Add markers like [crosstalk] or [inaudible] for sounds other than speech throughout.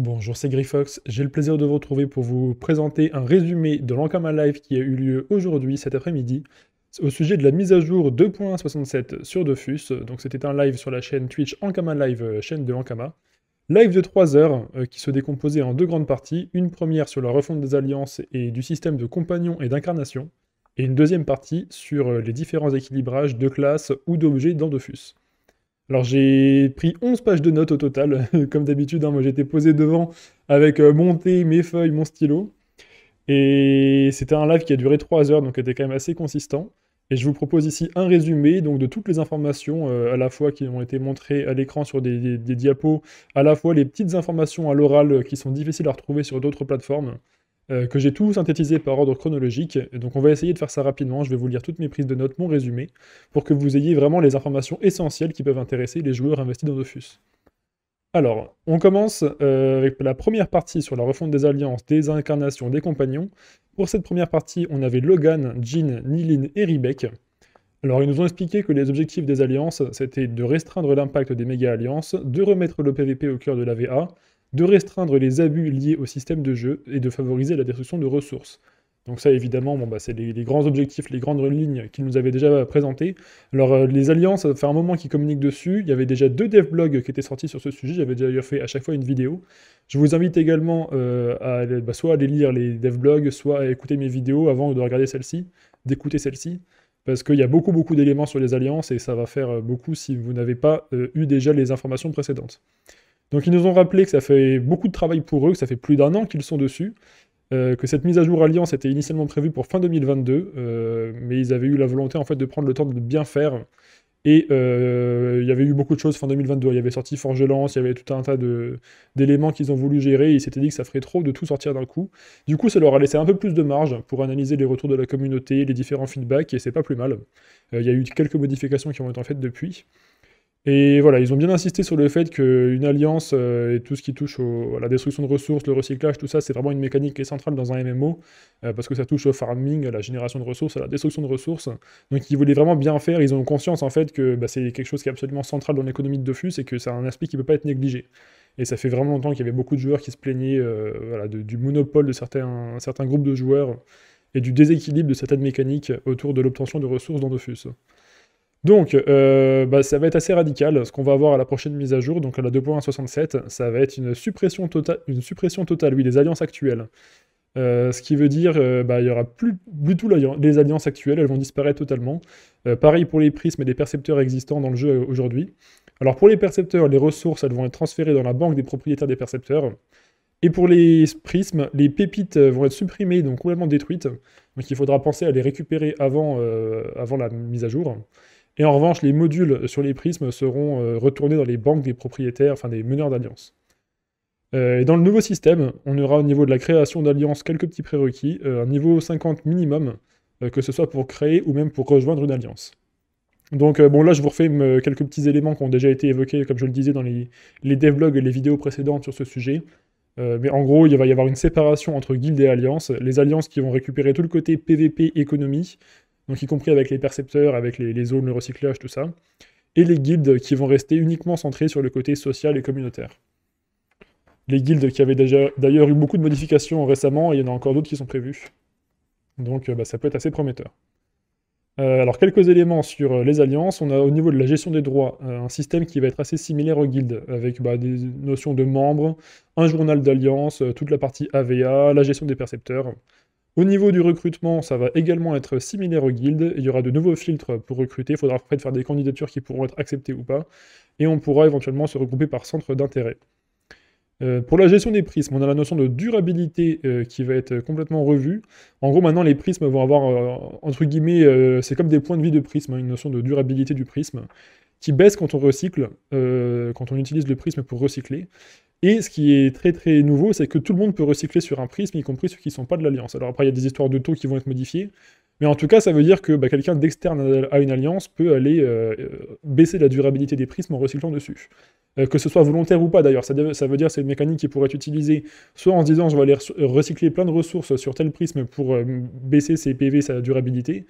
Bonjour, c'est Grifox. J'ai le plaisir de vous retrouver pour vous présenter un résumé de l'Ankama Live qui a eu lieu aujourd'hui, cet après-midi, au sujet de la mise à jour 2.67 sur Dofus. Donc, c'était un live sur la chaîne Twitch Ankama Live, euh, chaîne de Ankama. Live de 3 heures euh, qui se décomposait en deux grandes parties. Une première sur la refonte des alliances et du système de compagnons et d'incarnation. Et une deuxième partie sur euh, les différents équilibrages de classes ou d'objets dans Dofus. Alors j'ai pris 11 pages de notes au total, [laughs] comme d'habitude, hein. moi j'étais posé devant avec euh, mon thé, mes feuilles, mon stylo. Et c'était un live qui a duré 3 heures, donc était quand même assez consistant. Et je vous propose ici un résumé donc, de toutes les informations euh, à la fois qui ont été montrées à l'écran sur des, diapos, à la fois les petites informations à l'oral euh, qui sont difficiles à retrouver sur d'autres plateformes. Euh, que j'ai tout synthétisé par ordre chronologique. Donc on va essayer de faire ça rapidement. Je vais vous lire toutes mes prises de notes, mon résumé, pour que vous ayez vraiment les informations essentielles qui peuvent intéresser les joueurs investis dans Dofus. Alors, on commence euh, avec la première partie sur la refonte des alliances, des incarnations, des compagnons. Pour cette première partie, on avait Logan, Jean, Nilin et Ribek. Alors, ils nous ont expliqué que les objectifs des alliances, c'était de restreindre l'impact des méga-alliances, de remettre le PVP au cœur de la VA, de restreindre les abus liés au système de jeu et de favoriser la destruction de ressources. Donc ça, évidemment, bon, bah, c'est les, grands objectifs, les grandes lignes qu'il nous avait déjà présentées. Alors, euh, les alliances, ça fait un moment qu'ils communiquent dessus. Il y avait déjà deux dev blogs qui étaient sortis sur ce sujet. J'avais déjà fait à chaque fois une vidéo. Je vous invite également euh, à bah, soit à aller lire les dev blogs, soit à écouter mes vidéos avant de regarder celle-ci, d'écouter celle-ci. Parce qu'il y a beaucoup, beaucoup d'éléments sur les alliances et ça va faire euh, beaucoup si vous n'avez pas eu déjà les informations précédentes. Donc ils nous ont rappelé que ça fait beaucoup de travail pour eux, que ça fait plus d'un an qu'ils sont dessus, euh, que cette mise à jour Alliance était initialement prévue pour fin 2022, euh, mais ils avaient eu la volonté en fait de prendre le temps de bien faire. Et euh, il y avait eu beaucoup de choses fin 2022. Il y avait sorti Forgelance, il y avait tout un tas d'éléments qu'ils ont voulu gérer. Et ils s'étaient dit que ça ferait trop de tout sortir d'un coup. Du coup, ça leur a laissé un peu plus de marge pour analyser les retours de la communauté, les différents feedbacks, et c'est pas plus mal. il y a eu quelques modifications qui ont été faites depuis. Et voilà, ils ont bien insisté sur le fait qu'une alliance euh, et tout ce qui touche à la destruction de ressources, le recyclage, tout ça, c'est vraiment une mécanique qui est centrale dans un MMO, euh, parce que ça touche au farming, à la génération de ressources, à la destruction de ressources. Donc ils voulaient vraiment bien faire, ils ont conscience en fait que bah, c'est quelque chose qui est absolument central dans l'économie de Dofus et que c'est un aspect qui ne peut pas être négligé. Et ça fait vraiment longtemps qu'il y avait beaucoup de joueurs qui se plaignaient euh, du monopole de certains, certains groupes de joueurs et du déséquilibre de certaines mécaniques autour de l'obtention de ressources dans Dofus. Donc, euh, bah, ça va être assez radical. Ce qu'on va avoir à la prochaine mise à jour, donc à la 2.1.67, ça va être une suppression, totale, une suppression totale, oui, des alliances actuelles. Euh, ce qui veut dire qu'il euh, bah, n'y aura plus du tout les alliances actuelles, elles vont disparaître totalement. pareil pour les prismes et les percepteurs existants dans le jeu aujourd'hui. Alors pour les percepteurs, les ressources, elles vont être transférées dans la banque des propriétaires des percepteurs. Et pour les prismes, les pépites vont être supprimées, donc complètement détruites. Donc il faudra penser à les récupérer avant la mise à jour. Et en revanche, les modules sur les prismes seront euh, retournés dans les banques des propriétaires, enfin des meneurs d'alliances. Euh, et dans le nouveau système, on aura au niveau de la création d'alliances quelques petits prérequis, euh, un niveau 50 minimum, que ce soit pour créer ou même pour rejoindre une alliance. Donc bon là je vous refais quelques petits éléments qui ont déjà été évoqués, comme je le disais dans les, les devlogs et les vidéos précédentes sur ce sujet. mais en gros, il va y avoir une séparation entre guildes et alliances. Les alliances qui vont récupérer tout le côté PVP économie, donc y compris avec les percepteurs, avec les, zones, le recyclage, tout ça, et les guildes qui vont rester uniquement centrés sur le côté social et communautaire. Les guildes qui avaient d'ailleurs eu beaucoup de modifications récemment, et il y en a encore d'autres qui sont prévues. Donc euh, bah, ça peut être assez prometteur. Euh, alors quelques éléments sur euh, les alliances. On a au niveau de la gestion des droits un système qui va être assez similaire aux guildes, avec bah, des notions de membres, un journal d'alliance, toute la partie AVA, la gestion des percepteurs. Au niveau du recrutement, ça va également être similaire aux guildes. Il y aura de nouveaux filtres pour recruter. Il faudra après faire des candidatures qui pourront être acceptées ou pas. Et on pourra éventuellement se regrouper par centre d'intérêt. Euh, pour la gestion des prismes, on a la notion de durabilité euh, qui va être complètement revue. En gros, maintenant, les prismes vont avoir, euh, entre guillemets, c'est comme des points de vie de prisme, hein, une notion de durabilité du prisme qui baisse quand on recycle, euh, quand on utilise le prisme pour recycler. Et ce qui est très très nouveau, c'est que tout le monde peut recycler sur un prisme, y compris ceux qui ne sont pas de l'alliance. Alors après, il y a des histoires de taux qui vont être modifiées, mais en tout cas, ça veut dire que bah, quelqu'un d'externe à une alliance peut aller euh, euh, baisser la durabilité des prismes en recyclant dessus. que ce soit volontaire ou pas d'ailleurs, ça, veut dire que c'est une mécanique qui pourrait être utilisée soit en se disant je vais aller recycler plein de ressources sur tel prisme pour baisser ses PV, sa durabilité,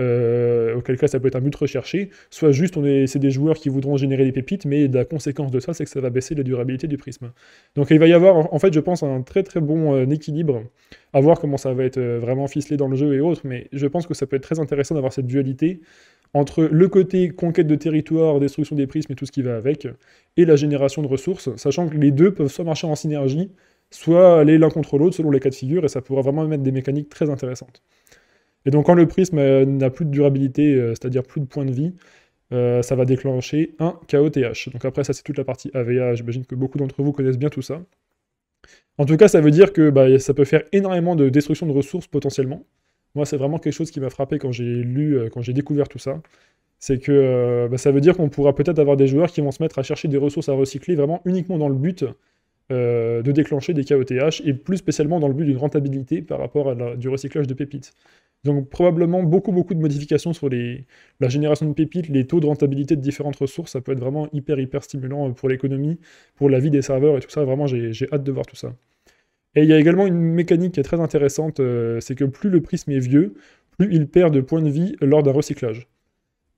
euh, auquel cas ça peut être un but recherché, soit juste c'est des joueurs qui voudront générer des pépites, mais la conséquence de ça, c'est que ça va baisser la durabilité du prisme. Donc il va y avoir, en fait, je pense, un très très bon euh, équilibre, à voir comment ça va être euh, vraiment ficelé dans le jeu et autres, mais je pense que ça peut être très intéressant d'avoir cette dualité entre le côté conquête de territoire, destruction des prismes et tout ce qui va avec, et la génération de ressources, sachant que les deux peuvent soit marcher en synergie, soit aller l'un contre l'autre selon les cas de figure, et ça pourra vraiment mettre des mécaniques très intéressantes. Et donc quand le prisme euh, n'a plus de durabilité, euh, c'est-à-dire plus de points de vie, euh, ça va déclencher un KOTH. Donc après ça c'est toute la partie AVA, j'imagine que beaucoup d'entre vous connaissent bien tout ça. En tout cas ça veut dire que bah, ça peut faire énormément de destruction de ressources potentiellement. Moi c'est vraiment quelque chose qui m'a frappé quand j'ai lu, quand j'ai découvert tout ça. C'est que bah, ça veut dire qu'on pourra peut-être avoir des joueurs qui vont se mettre à chercher des ressources à recycler vraiment uniquement dans le but de déclencher des KOTH et plus spécialement dans le but d'une rentabilité par rapport à du recyclage de pépites. Donc probablement beaucoup beaucoup de modifications sur les, la génération de pépites, les taux de rentabilité de différentes ressources, ça peut être vraiment hyper hyper stimulant euh, pour l'économie, pour la vie des serveurs et tout ça, vraiment j'ai hâte de voir tout ça. Et il y a également une mécanique qui est très intéressante, euh, c'est que plus le prisme est vieux, plus il perd de points de vie lors d'un recyclage.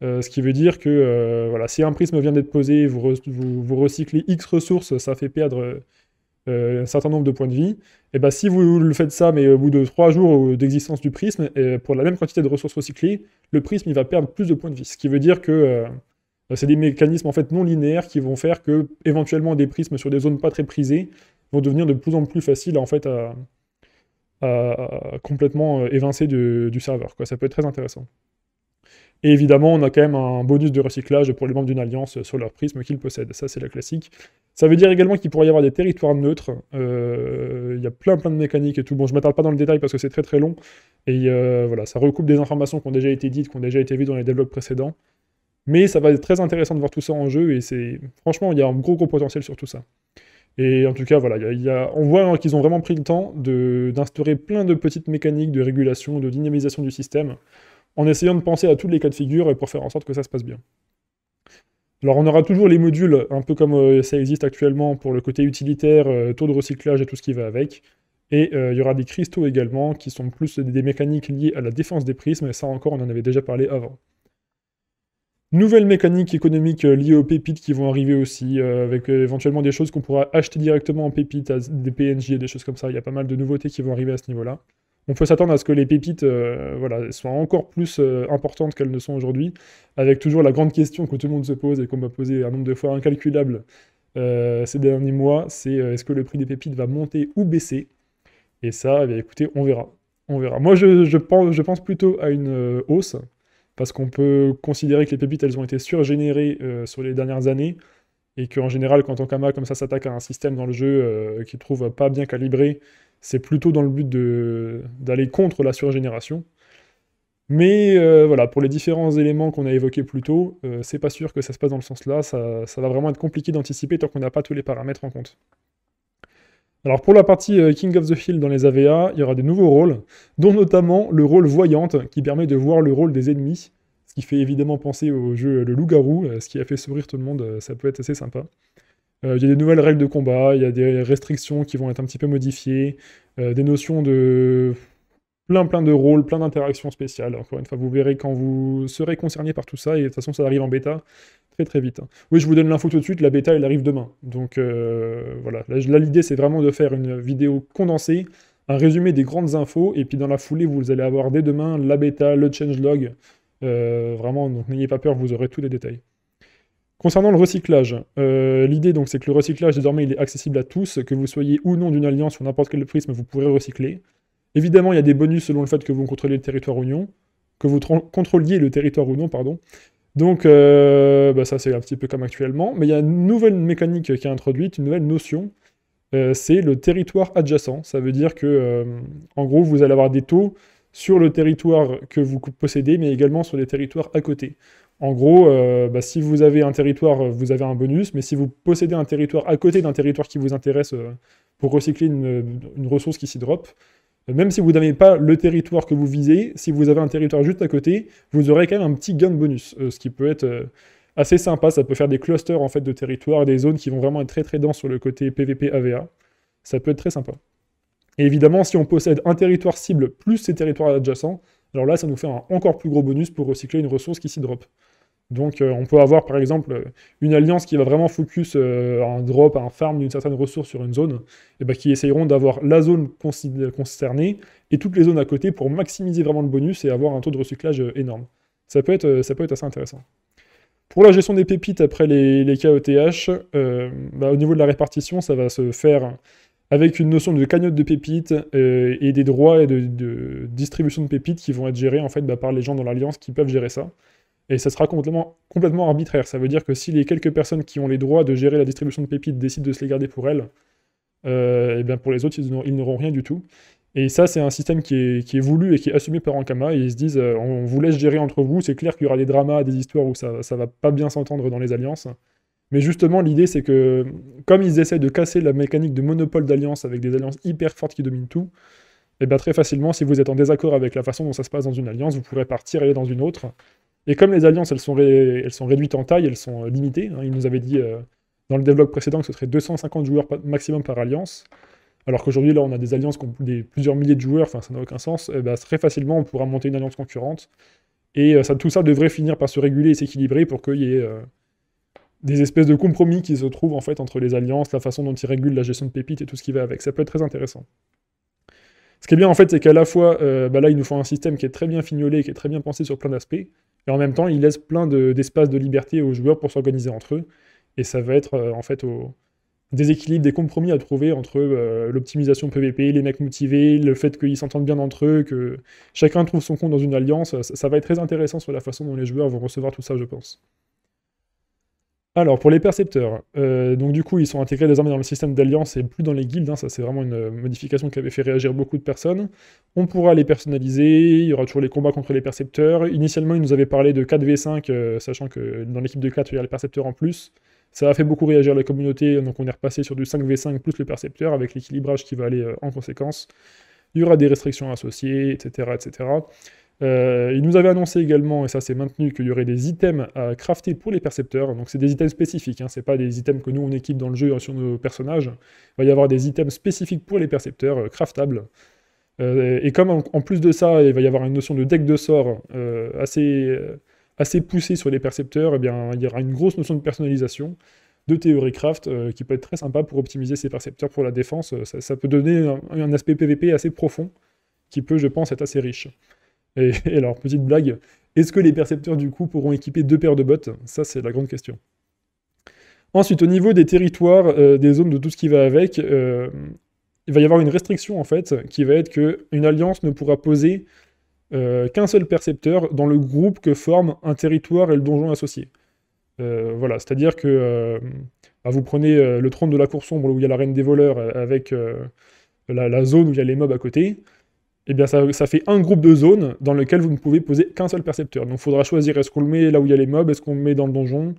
Euh, ce qui veut dire que voilà, si un prisme vient d'être posé, vous, recyclez X ressources, ça fait perdre euh, un certain nombre de points de vie, et eh ben si vous le faites ça, mais au bout de 3 jours euh, d'existence du prisme, eh, pour la même quantité de ressources recyclées, le prisme il va perdre plus de points de vie. Ce qui veut dire que euh, c'est des mécanismes en fait non linéaires qui vont faire que éventuellement des prismes sur des zones pas très prisées vont devenir de plus en plus faciles en fait à, complètement évincer du, serveur. Quoi. Ça peut être très intéressant. Et évidemment, on a quand même un bonus de recyclage pour les membres d'une alliance sur leur prisme qu'ils possèdent. Ça, c'est la classique. Ça veut dire également qu'il pourrait y avoir des territoires neutres. Euh, il y a plein, plein de mécaniques et tout. Bon, je ne m'attarde pas dans le détail parce que c'est très, très long. Et euh, voilà, ça recoupe des informations qui ont déjà été dites, qui ont déjà été vues dans les développements précédents. Mais ça va être très intéressant de voir tout ça en jeu. Et c'est franchement, il y a un gros, gros potentiel sur tout ça. Et en tout cas, voilà, on voit hein, qu'ils ont vraiment pris le temps d'instaurer plein de petites mécaniques de régulation, de dynamisation du système en essayant de penser à tous les cas de figure pour faire en sorte que ça se passe bien. Alors on aura toujours les modules, un peu comme euh, ça existe actuellement pour le côté utilitaire, euh, taux de recyclage et tout ce qui va avec. Et euh, il y aura des cristaux également, qui sont plus des mécaniques liées à la défense des prismes, et ça encore on en avait déjà parlé avant. Nouvelles mécaniques économiques liées aux pépites qui vont arriver aussi, avec éventuellement des choses qu'on pourra acheter directement en pépites, des PNJ et des choses comme ça, il y a pas mal de nouveautés qui vont arriver à ce niveau-là on peut s'attendre à ce que les pépites euh, voilà, soient encore plus euh, importantes qu'elles ne sont aujourd'hui, avec toujours la grande question que tout le monde se pose et qu'on m'a posée un nombre de fois incalculable euh, ces derniers mois, c'est est-ce que le prix des pépites va monter ou baisser Et ça, eh écoutez, on verra. On verra. Moi, je, pense, plutôt à une hausse, parce qu'on peut considérer que les pépites, elles ont été surgénérées sur les dernières années, et qu'en général, quand Ankama comme ça s'attaque à un système dans le jeu qu'il trouve pas bien calibré, c'est plutôt dans le but d'aller contre la surgénération. Mais euh, voilà, pour les différents éléments qu'on a évoqués plus tôt, euh, c'est pas sûr que ça se passe dans le sens-là. Ça, va vraiment être compliqué d'anticiper tant qu'on n'a pas tous les paramètres en compte. Alors pour la partie euh, King of the Field dans les AVA, il y aura des nouveaux rôles, dont notamment le rôle voyante, qui permet de voir le rôle des ennemis, ce qui fait évidemment penser au jeu Le Loup-Garou, ce qui a fait sourire tout le monde, ça peut être assez sympa. Euh, il y a des nouvelles règles de combat, il y a des restrictions qui vont être un petit peu modifiées, euh, des notions de plein plein de rôles, plein d'interactions spéciales. Encore une fois, vous verrez quand vous serez concerné par tout ça, et de toute façon ça arrive en bêta très très vite. Hein. Oui, je vous donne l'info tout de suite, la bêta elle arrive demain. Donc euh, voilà, là l'idée c'est vraiment de faire une vidéo condensée, un résumé des grandes infos, et puis dans la foulée vous allez avoir dès demain la bêta, le changelog. vraiment, donc n'ayez pas peur, vous aurez tous les détails. Concernant le recyclage, euh, l'idée donc c'est que le recyclage désormais il est accessible à tous, que vous soyez ou non d'une alliance ou n'importe quel prisme, vous pourrez recycler. Évidemment, il y a des bonus selon le fait que vous contrôlez le territoire ou que vous contrôliez le territoire ou non, pardon. Donc euh, bah, ça c'est un petit peu comme actuellement, mais il y a une nouvelle mécanique qui est introduite, une nouvelle notion, euh, c'est le territoire adjacent. Ça veut dire que en gros vous allez avoir des taux sur le territoire que vous possédez, mais également sur les territoires à côté. En gros, euh, bah, si vous avez un territoire, euh, vous avez un bonus, mais si vous possédez un territoire à côté d'un territoire qui vous intéresse euh, pour recycler une, ressource qui s'y drop, même si vous n'avez pas le territoire que vous visez, si vous avez un territoire juste à côté, vous aurez quand même un petit gain de bonus, ce qui peut être assez sympa. Ça peut faire des clusters en fait de territoires, des zones qui vont vraiment être très très denses sur le côté PVP AVA. Ça peut être très sympa. Et évidemment, si on possède un territoire cible plus ces territoires adjacents, alors là, ça nous fait un encore plus gros bonus pour recycler une ressource qui s'y drop. Donc euh, on peut avoir par exemple une alliance qui va vraiment focus euh, un drop, un farm d'une certaine ressource sur une zone, et bah, qui essayeront d'avoir la zone concernée et toutes les zones à côté pour maximiser vraiment le bonus et avoir un taux de recyclage euh, énorme. Ça peut être, assez intéressant. Pour la gestion des pépites après les, les KOTH, e bah, au niveau de la répartition, ça va se faire avec une notion de cagnotte de pépites et des droits et de, distribution de pépites qui vont être gérés en fait bah, par les gens dans l'alliance qui peuvent gérer ça. Et ça sera complètement, arbitraire. Ça veut dire que si les quelques personnes qui ont les droits de gérer la distribution de pépites décident de se les garder pour elles, euh, eh bien pour les autres, ils n'auront rien du tout. Et ça, c'est un système qui est, voulu et qui est assumé par Ankama. Et ils se disent, euh, on vous laisse gérer entre vous. C'est clair qu'il y aura des dramas, des histoires où ça, ne va pas bien s'entendre dans les alliances. Mais justement, l'idée, c'est que comme ils essaient de casser la mécanique de monopole d'alliance avec des alliances hyper fortes qui dominent tout, et eh bien très facilement, si vous êtes en désaccord avec la façon dont ça se passe dans une alliance, vous pourrez partir et aller dans une autre. Et comme les alliances, elles sont, réduites en taille, elles sont euh, limitées. Hein, il nous avait dit euh, dans le devlog précédent que ce serait 250 joueurs maximum par alliance. Alors qu'aujourd'hui, là, on a des alliances qui ont plusieurs milliers de joueurs, enfin, ça n'a aucun sens. Eh ben, très facilement, on pourra monter une alliance concurrente. Et euh, tout ça devrait finir par se réguler et s'équilibrer pour qu'il y ait des espèces de compromis qui se trouvent entre les alliances, la façon dont ils régulent la gestion de pépites et tout ce qui va avec. Ça peut être très intéressant. Ce qui est bien en fait, c'est qu'à la fois, bah là, il nous faut un système qui est très bien fignolé, qui est très bien pensé sur plein d'aspects, et en même temps, il laisse plein d'espace de, liberté aux joueurs pour s'organiser entre eux. Et ça va être euh, en fait au équilibres, des compromis à trouver entre euh, l'optimisation PVP, les mecs motivés, le fait qu'ils s'entendent bien entre eux, que chacun trouve son compte dans une alliance. ça, va être très intéressant sur la façon dont les joueurs vont recevoir tout ça, je pense. Alors, pour les percepteurs, euh, donc du coup, ils sont intégrés désormais dans le système d'alliance et plus dans les guildes. Hein, ça, c'est vraiment une euh, modification qui avait fait réagir beaucoup de personnes. On pourra les personnaliser il y aura toujours les combats contre les percepteurs. Initialement, ils nous avaient parlé de 4v5, euh, sachant que dans l'équipe de 4, il y a les percepteurs en plus. Ça a fait beaucoup réagir la communauté, donc on est repassé sur du 5v5 plus le percepteur, avec l'équilibrage qui va aller en conséquence. Il y aura des restrictions associées, etc. etc. Euh, il nous avait annoncé également, et ça c'est maintenu, qu'il y aurait des items à crafter pour les percepteurs. Donc c'est des items spécifiques, hein. ce n'est pas des items que nous on équipe dans le jeu hein, sur nos personnages. Il va y avoir des items spécifiques pour les percepteurs, euh, craftables. Euh, et comme en, plus de ça, il va y avoir une notion de deck de sort assez, poussée sur les percepteurs, eh bien, il y aura une grosse notion de personnalisation de théorie craft qui peut être très sympa pour optimiser ses percepteurs pour la défense. Ça, peut donner un aspect PVP assez profond qui peut, je pense, être assez riche. Et, alors, petite blague, est-ce que les percepteurs du coup pourront équiper deux paires de bottes Ça, c'est la grande question. Ensuite, au niveau des territoires, euh, des zones, de tout ce qui va avec, euh, il va y avoir une restriction en fait, qui va être qu'une alliance ne pourra poser euh, qu'un seul percepteur dans le groupe que forme un territoire et le donjon associé. voilà, c'est-à-dire que bah, vous prenez le trône de la cour sombre où il y a la reine des voleurs avec la, zone où il y a les mobs à côté eh bien ça, fait un groupe de zones dans lequel vous ne pouvez poser qu'un seul percepteur. Donc il faudra choisir est-ce qu'on le met là où il y a les mobs, est-ce qu'on le met dans le donjon,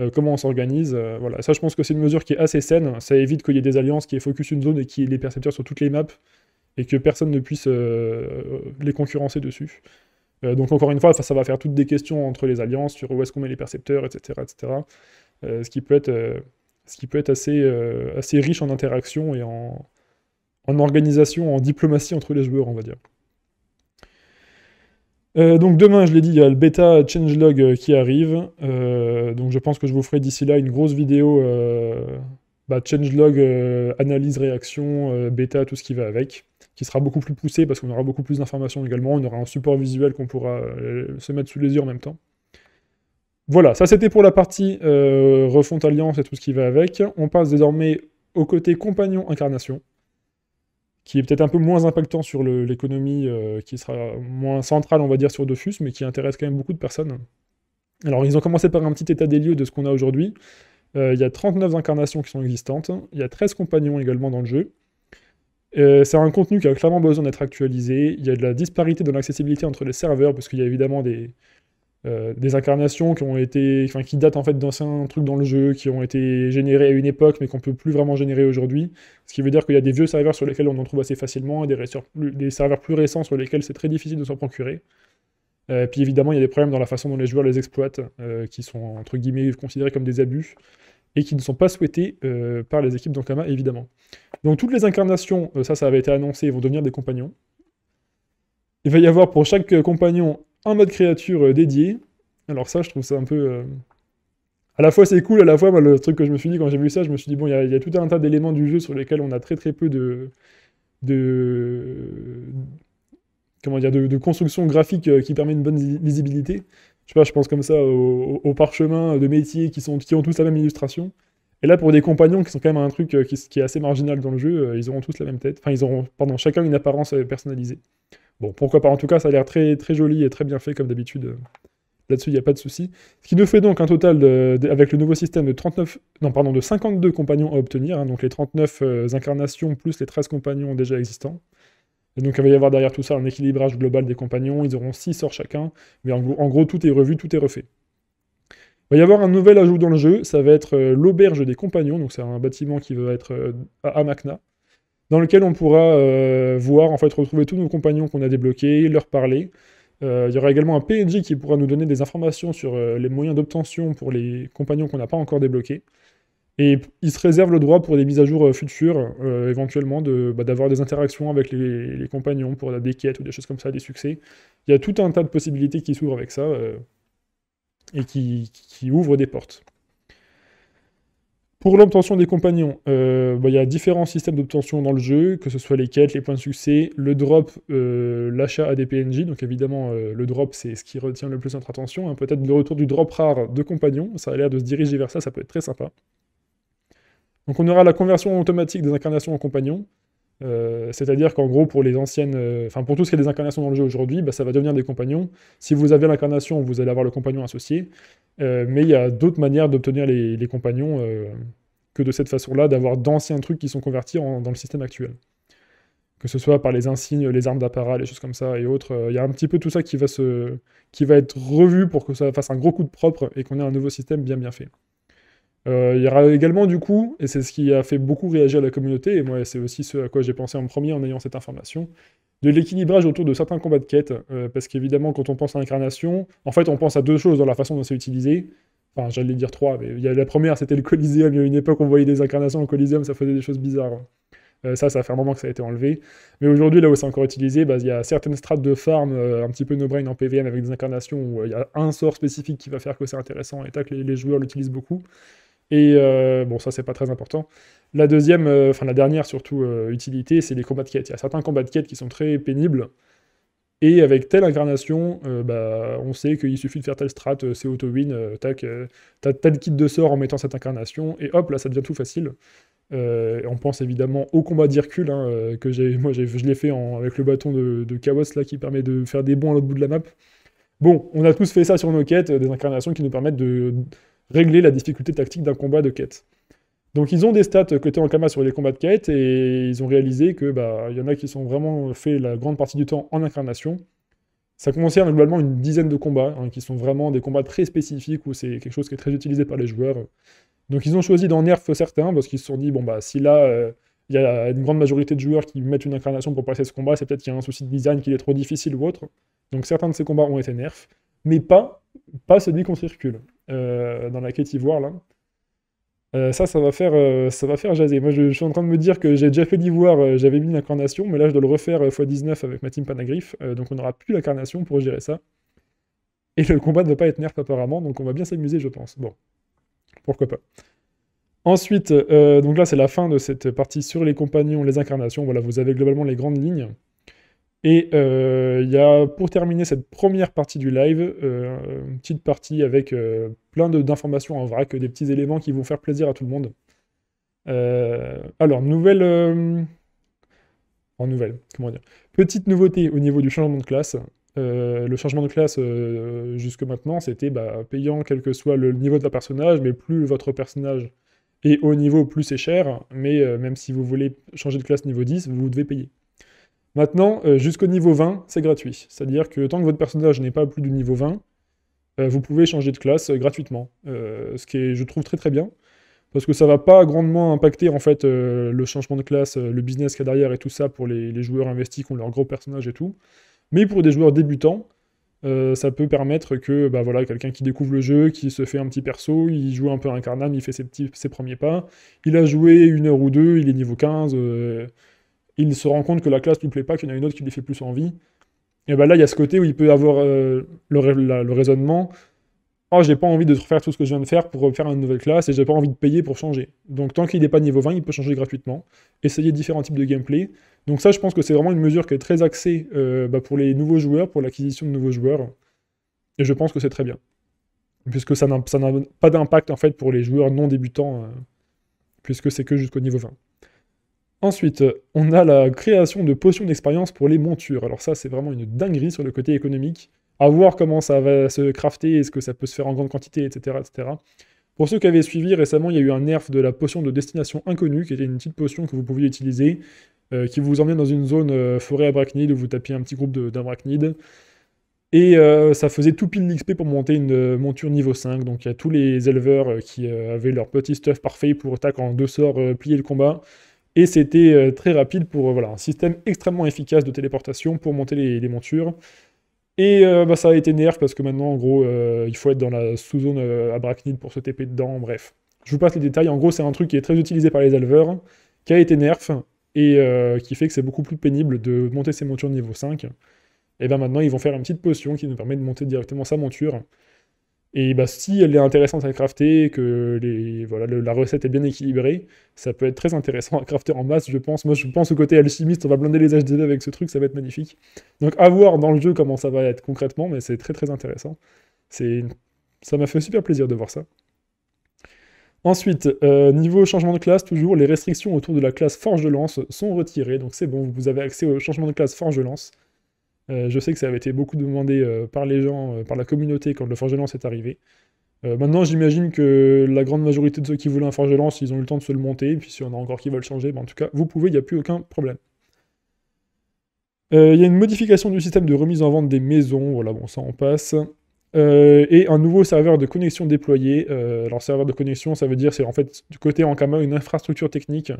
euh, comment on s'organise. Euh, voilà, ça je pense que c'est une mesure qui est assez saine. Ça évite qu'il y ait des alliances qui focus une zone et qui aient les percepteurs sur toutes les maps et que personne ne puisse euh, les concurrencer dessus. donc encore une fois, ça va faire toutes des questions entre les alliances sur où est-ce qu'on met les percepteurs, etc., etc. ce qui peut être, assez, assez riche en interactions et en, en organisation, en diplomatie entre les joueurs, on va dire. Euh, donc demain, je l'ai dit, il y a le bêta changelog euh, qui arrive. Euh, donc je pense que je vous ferai d'ici là une grosse vidéo euh, bah, changelog, analyse, réaction, bêta, tout ce qui va avec, qui sera beaucoup plus poussé, parce qu'on aura beaucoup plus d'informations également. On aura un support visuel qu'on pourra se mettre sous les yeux en même temps. Voilà, ça c'était pour la partie refonte alliance et tout ce qui va avec. On passe désormais au côté compagnon incarnation qui est peut-être un peu moins impactant sur l'économie, euh, qui sera moins centrale, on va dire, sur Dofus, mais qui intéresse quand même beaucoup de personnes. Alors, ils ont commencé par un petit état des lieux de ce qu'on a aujourd'hui. Euh, il y a 39 incarnations qui sont existantes, il y a 13 compagnons également dans le jeu. Euh, c'est un contenu qui a clairement besoin d'être actualisé, il y a de la disparité dans l'accessibilité entre les serveurs, parce qu'il y a évidemment des, euh, des incarnations qui ont été, enfin, qui datent en fait d'anciens trucs dans le jeu, qui ont été générés à une époque, mais qu'on peut plus vraiment générer aujourd'hui. Ce qui veut dire qu'il y a des vieux serveurs sur lesquels on en trouve assez facilement, et des, serveurs plus récents sur lesquels c'est très difficile de s'en procurer. Euh, puis évidemment, il y a des problèmes dans la façon dont les joueurs les exploitent, euh, qui sont entre guillemets considérés comme des abus et qui ne sont pas souhaités par les équipes d'Ankama, évidemment. Donc toutes les incarnations, ça, ça avait été annoncé, vont devenir des compagnons. Il va y avoir pour chaque compagnon un mode créature euh, dédié. Alors ça, je trouve ça un peu... Euh, à la fois c'est cool, à la fois le truc que je me suis dit quand j'ai vu ça, je me suis dit, bon, il y, a tout un tas d'éléments du jeu sur lesquels on a très très peu de... de... Comment dire, de, construction graphique euh, qui permet une bonne visibilité Je je pense comme ça aux, parchemin parchemins de métiers qui, sont, qui ont tous la même illustration. Et là, pour des compagnons qui sont quand même un truc qui, qui, est assez marginal dans le jeu, ils auront tous la même tête. Enfin, ils auront, pendant chacun une apparence personnalisée. Bon, pourquoi pas. En tout cas, ça a l'air très, très joli et très bien fait comme d'habitude. Là-dessus, il n'y a pas de souci. Ce qui nous fait donc un total, avec le nouveau système, de, 39, non, pardon, de 52 compagnons à obtenir, hein, donc les 39 euh, incarnations plus les 13 compagnons déjà existants. Et donc, il va y avoir derrière tout ça un équilibrage global des compagnons. Ils auront 6 sorts chacun, mais en gros, en gros, tout est revu, tout est refait. Il va y avoir un nouvel ajout dans le jeu, ça va être euh, l'auberge des compagnons, donc c'est un bâtiment qui va être euh, à Amakna dans lequel on pourra euh, voir, en fait, retrouver tous nos compagnons qu'on a débloqués, leur parler. Euh, il y aura également un PNJ qui pourra nous donner des informations sur euh, les moyens d'obtention pour les compagnons qu'on n'a pas encore débloqués. Et il se réserve le droit pour des mises à jour futures, éventuellement, bah, d'avoir de, des interactions avec les, compagnons pour des quêtes ou des choses comme ça, des succès. Il y a tout un tas de possibilités qui s'ouvrent avec ça et qui ouvrent des portes. Pour l'obtention des compagnons, euh, bah, il y a différents systèmes d'obtention dans le jeu, que ce soit les quêtes, les points de succès, le drop, euh, l'achat à des PNJ. Donc évidemment, euh, le drop, c'est ce qui retient le plus notre attention. Hein. Peut-être le retour du drop rare de compagnons, ça a l'air de se diriger vers ça, ça peut être très sympa. Donc on aura la conversion automatique des incarnations en compagnons. Euh, c'est-à-dire qu'en gros, pour les anciennes, euh, enfin pour tout ce qui est des incarnations dans le jeu aujourd'hui, bah, ça va devenir des compagnons. Si vous avez l'incarnation, vous allez avoir le compagnon associé. Euh, mais il y a d'autres manières d'obtenir les, compagnons que de cette façon-là, d'avoir d'anciens trucs qui sont convertis dans le système actuel. Que ce soit par les insignes, les armes d'apparat, les choses comme ça et autres. Il y a un petit peu tout ça qui va, se, qui va être revu pour que ça fasse un gros coup de propre et qu'on ait un nouveau système bien bien fait. Euh, il y aura également du coup, et c'est ce qui a fait beaucoup réagir à la communauté, et moi c'est aussi ce à quoi j'ai pensé en premier en ayant cette information, de l'équilibrage autour de certains combats de quête euh, parce qu'évidemment quand on pense à l'incarnation, en fait on pense à deux choses dans la façon dont c'est utilisé, enfin j'allais dire trois, mais il y a la première c'était le Coliseum, il y a une époque où on voyait des incarnations au Coliseum, ça faisait des choses bizarres. Euh, ça, ça fait un moment que ça a été enlevé. Mais aujourd'hui, là où c'est encore utilisé, bah, il y a certaines strates de farm, un petit peu no-brain en PVM avec des incarnations où il y a un sort spécifique qui va faire que c'est intéressant et tac, les joueurs l'utilisent beaucoup. Et euh, bon, ça, c'est pas très important. La deuxième, euh, enfin la dernière surtout euh, utilité, c'est les combats de quête. Il y a certains combats de quête qui sont très pénibles. Et avec telle incarnation, bah, on sait qu'il suffit de faire telle strat, c'est auto-win, tac, t'as tel kit de sort en mettant cette incarnation, et hop, là, ça devient tout facile. on pense évidemment au combat d'Hercule, hein, que j'ai, moi, je l'ai fait en, avec le bâton de, de Kawas, là, qui permet de faire des bons à l'autre bout de la map. Bon, on a tous fait ça sur nos quêtes, des incarnations qui nous permettent de régler la difficulté tactique d'un combat de quête. Donc ils ont des stats côté en Ankama sur les combats de quête et ils ont réalisé que bah il y en a qui sont vraiment fait la grande partie du temps en incarnation. Ça concerne globalement une dizaine de combats hein, qui sont vraiment des combats très spécifiques où c'est quelque chose qui est très utilisé par les joueurs. Donc ils ont choisi d'en nerf certains parce qu'ils se sont dit bon bah si là euh, il y a une grande majorité de joueurs qui mettent une incarnation pour passer ce combat, c'est peut-être qu'il y a un souci de design qui est trop difficile ou autre. Donc certains de ces combats ont été nerfs mais pas, pas celui qu'on circule, euh, dans la quête ivoire, là. Euh, ça, ça va, faire, euh, ça va faire jaser. Moi, je, suis en train de me dire que j'ai déjà fait l'ivoire, j'avais mis l'incarnation, mais là, je dois le refaire x19 avec ma team Panagriffe, donc on n'aura plus l'incarnation pour gérer ça. Et le combat ne va pas être nerf apparemment, donc on va bien s'amuser, je pense. Bon, pourquoi pas. Ensuite, donc là, c'est la fin de cette partie sur les compagnons, les incarnations. Voilà, vous avez globalement les grandes lignes. Et il euh, y a, pour terminer cette première partie du live, euh, une petite partie avec euh, plein d'informations en vrac, des petits éléments qui vont faire plaisir à tout le monde. alors, nouvelle en nouvelle, comment dire. Petite nouveauté au niveau du changement de classe. le changement de classe jusque maintenant, c'était bah, payant quel que soit le niveau de la personnage, mais plus votre personnage est haut niveau, plus c'est cher. Mais même si vous voulez changer de classe niveau 10, vous devez payer. Maintenant, euh, jusqu'au niveau 20, c'est gratuit. C'est-à-dire que tant que votre personnage n'est pas plus du niveau 20, euh, vous pouvez changer de classe euh, gratuitement. ce qui est, je trouve, très très bien. Parce que ça ne va pas grandement impacter en fait le changement de classe, le business qu'il y a derrière et tout ça pour les, joueurs investis qui ont leur gros personnage et tout. Mais pour des joueurs débutants, ça peut permettre que bah, voilà, quelqu'un qui découvre le jeu, qui se fait un petit perso, il joue un peu un il fait ses, premiers pas, il a joué une heure ou deux, il est niveau 15, il se rend compte que la classe lui plaît pas, qu'il y en a une autre qui lui fait plus envie. Et ben là, il y a ce côté où il peut avoir euh, le, raisonnement Oh, j'ai pas envie de refaire tout ce que je viens de faire pour faire une nouvelle classe et j'ai pas envie de payer pour changer. Donc, tant qu'il n'est pas niveau 20, il peut changer gratuitement. Essayer différents types de gameplay. Donc, ça, je pense que c'est vraiment une mesure qui est très axée euh, bah, pour les nouveaux joueurs, pour l'acquisition de nouveaux joueurs. Et je pense que c'est très bien. Puisque ça n'a pas d'impact en fait pour les joueurs non débutants, euh, puisque c'est que jusqu'au niveau 20. Ensuite, euh, on a la création de potions d'expérience pour les montures. Alors ça, c'est vraiment une dinguerie sur le côté économique. À voir comment ça va se crafter, est-ce que ça peut se faire en grande quantité, etc. etc. Pour ceux qui avaient suivi, récemment, il y a eu un nerf de la potion de destination inconnue, qui était une petite potion que vous pouviez utiliser, euh, qui vous emmène dans une zone euh, forêt abracnide, où vous tapiez un petit groupe d'abracnides. Et ça faisait tout pile d'XP pour monter une monture niveau 5. Donc il y a tous les éleveurs qui avaient leur petit stuff parfait pour attaquer en deux sorts, plier le combat. Et c'était euh, très rapide pour euh, voilà, un système extrêmement efficace de téléportation pour monter les, montures. Et euh, bah, ça a été nerf parce que maintenant, en gros, il faut être dans la sous-zone à abrachnide pour se TP dedans. Bref, je vous passe les détails. En gros, c'est un truc qui est très utilisé par les éleveurs, qui a été nerf et qui fait que c'est beaucoup plus pénible de monter ses montures niveau 5. Et bien maintenant, ils vont faire une petite potion qui nous permet de monter directement sa monture. Et bah, si elle est intéressante à crafter, que les, voilà, la recette est bien équilibrée, ça peut être très intéressant à crafter en masse, je pense. Moi, je pense au côté alchimiste, on va blinder les HDD avec ce truc, ça va être magnifique. Donc, à voir dans le jeu comment ça va être concrètement, mais c'est très très intéressant. C'est, ça m'a fait super plaisir de voir ça. Ensuite, euh, niveau changement de classe, toujours, les restrictions autour de la classe Forge de Lance sont retirées, donc c'est bon, vous avez accès au changement de classe Forge de Lance. Euh, je sais que ça avait été beaucoup demandé euh, par les gens, euh, par la communauté quand le forge est arrivé. maintenant, j'imagine que la grande majorité de ceux qui voulaient un forge lance, ils ont eu le temps de se le monter. Et puis si on en a encore qui veulent changer, ben, en tout cas, vous pouvez, il n'y a plus aucun problème. Il y a une modification du système de remise en vente des maisons, voilà, bon, ça on passe. et un nouveau serveur de connexion déployé. alors, serveur de connexion, ça veut dire c'est en fait du côté en Ankama une infrastructure technique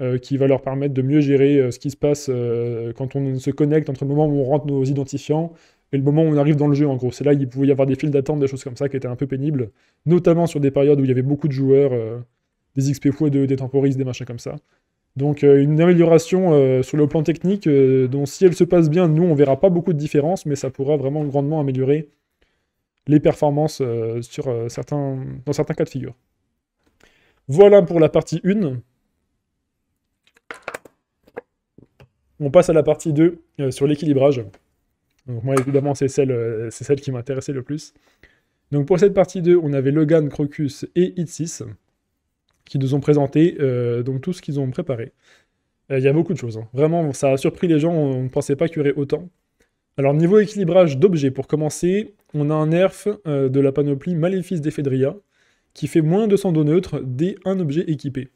euh, qui va leur permettre de mieux gérer euh, ce qui se passe euh, quand on se connecte entre le moment où on rentre nos identifiants et le moment où on arrive dans le jeu, en gros. C'est là il pouvait y avoir des files d'attente, des choses comme ça qui étaient un peu pénibles, notamment sur des périodes où il y avait beaucoup de joueurs, des XP fois des temporistes, des machins comme ça. Donc une amélioration sur le plan technique, dont si elle se passe bien, nous on verra pas beaucoup de différences, mais ça pourra vraiment grandement améliorer les performances sur, certains, dans certains cas de figure. Voilà pour la partie 1. On passe à la partie 2 euh, sur l'équilibrage. Donc moi évidemment c'est celle, euh, celle qui m'intéressait le plus. Donc pour cette partie 2, on avait Logan, Crocus et Itsis qui nous ont présenté euh, donc tout ce qu'ils ont préparé. Il y a beaucoup de choses. Hein. Vraiment, ça a surpris les gens, on ne pensait pas qu'il y aurait autant. Alors niveau équilibrage d'objets, pour commencer, on a un nerf de la panoplie Maléfice d'Ephedria qui fait moins de 100 d'eau neutre dès un objet équipé.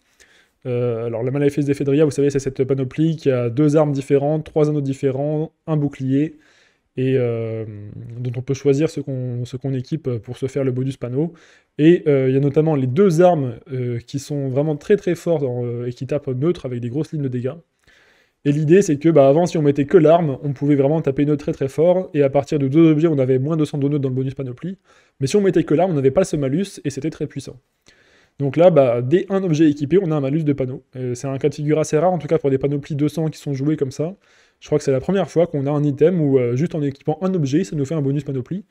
Euh, alors, la maléfice d'Ephedria, vous savez, c'est cette panoplie qui a deux armes différentes, trois anneaux différents, un bouclier, et euh, dont on peut choisir ce qu'on équipe pour se faire le bonus panneau. Et euh, il y a notamment les deux armes qui sont vraiment très très fortes et qui tapent neutre avec des grosses lignes de dégâts. Et l'idée, c'est que bah, avant, si on mettait que l'arme, on pouvait vraiment taper neutre très très fort, et à partir de deux objets, on avait moins de 200 de dans le bonus panoplie. Mais si on mettait que l'arme, on n'avait pas ce malus, et c'était très puissant. Donc là, bah, dès un objet équipé, on a un malus de panneau. Euh, c'est un cas de figure assez rare, en tout cas pour des panoplies 200 qui sont joués comme ça. Je crois que c'est la première fois qu'on a un item où euh, juste en équipant un objet, ça nous fait un bonus panoplie.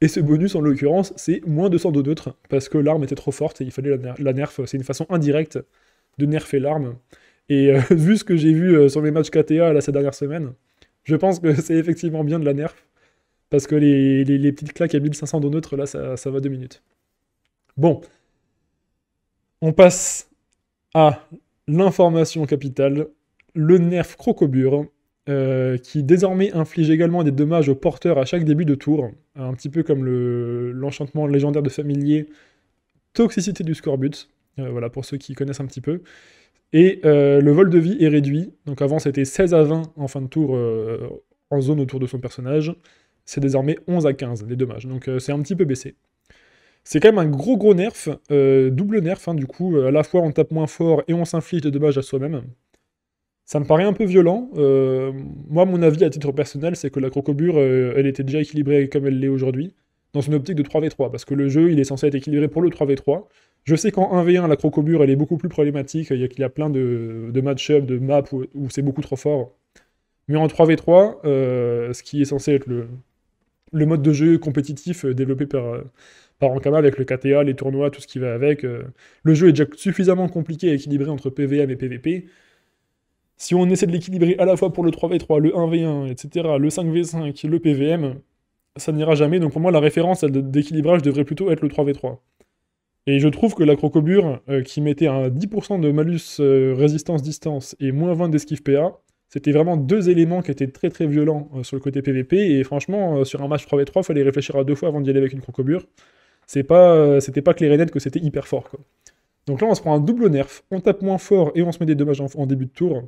Et ce bonus, en l'occurrence, c'est moins 200 de neutre, parce que l'arme était trop forte et il fallait la, nerf. C'est une façon indirecte de nerfer l'arme. Et euh, [laughs] vu ce que j'ai vu sur mes matchs KTA là, ces dernières semaines, je pense que [laughs] c'est effectivement bien de la nerf. Parce que les, petites claques à 1500 de neutre, là, ça, ça va deux minutes. Bon, on passe à l'information capitale, le nerf crocobure, euh, qui désormais inflige également des dommages aux porteurs à chaque début de tour, un petit peu comme l'enchantement légendaire de familier, toxicité du scorbut, euh, voilà pour ceux qui connaissent un petit peu. Et euh, le vol de vie est réduit, donc avant c'était 16 à 20 en fin de tour en zone autour de son personnage, c'est désormais 11 à 15 les dommages, donc c'est un petit peu baissé. C'est quand même un gros gros nerf, euh, double nerf, hein, du coup, euh, à la fois on tape moins fort et on s'inflige des dommages à soi-même. Ça me paraît un peu violent. Euh, moi, mon avis à titre personnel, c'est que la crocobure, elle était déjà équilibrée comme elle l'est aujourd'hui, dans une optique de 3v3, parce que le jeu, il est censé être équilibré pour le 3v3. Je sais qu'en 1v1, la crocobure, elle est beaucoup plus problématique, il y a, plein de, match-up, de maps où, c'est beaucoup trop fort. Mais en 3v3, ce qui est censé être le mode de jeu compétitif développé par, par en avec le KTA, les tournois, tout ce qui va avec. Euh, le jeu est déjà suffisamment compliqué à équilibrer entre PVM et PVP. Si on essaie de l'équilibrer à la fois pour le 3v3, le 1v1, etc., le 5v5, le PVM, ça n'ira jamais. Donc pour moi, la référence d'équilibrage devrait plutôt être le 3v3. Et je trouve que la crocobure, euh, qui mettait un 10% de malus euh, résistance-distance et moins 20 d'esquive PA, c'était vraiment deux éléments qui étaient très très violents sur le côté PVP. Et franchement, sur un match 3v3, il fallait réfléchir à deux fois avant d'y aller avec une crocobure. C'est pas, euh, c'était pas clair et net que c'était hyper fort. Quoi. Donc là, on se prend un double nerf, on tape moins fort et on se met des dommages en, début de tour.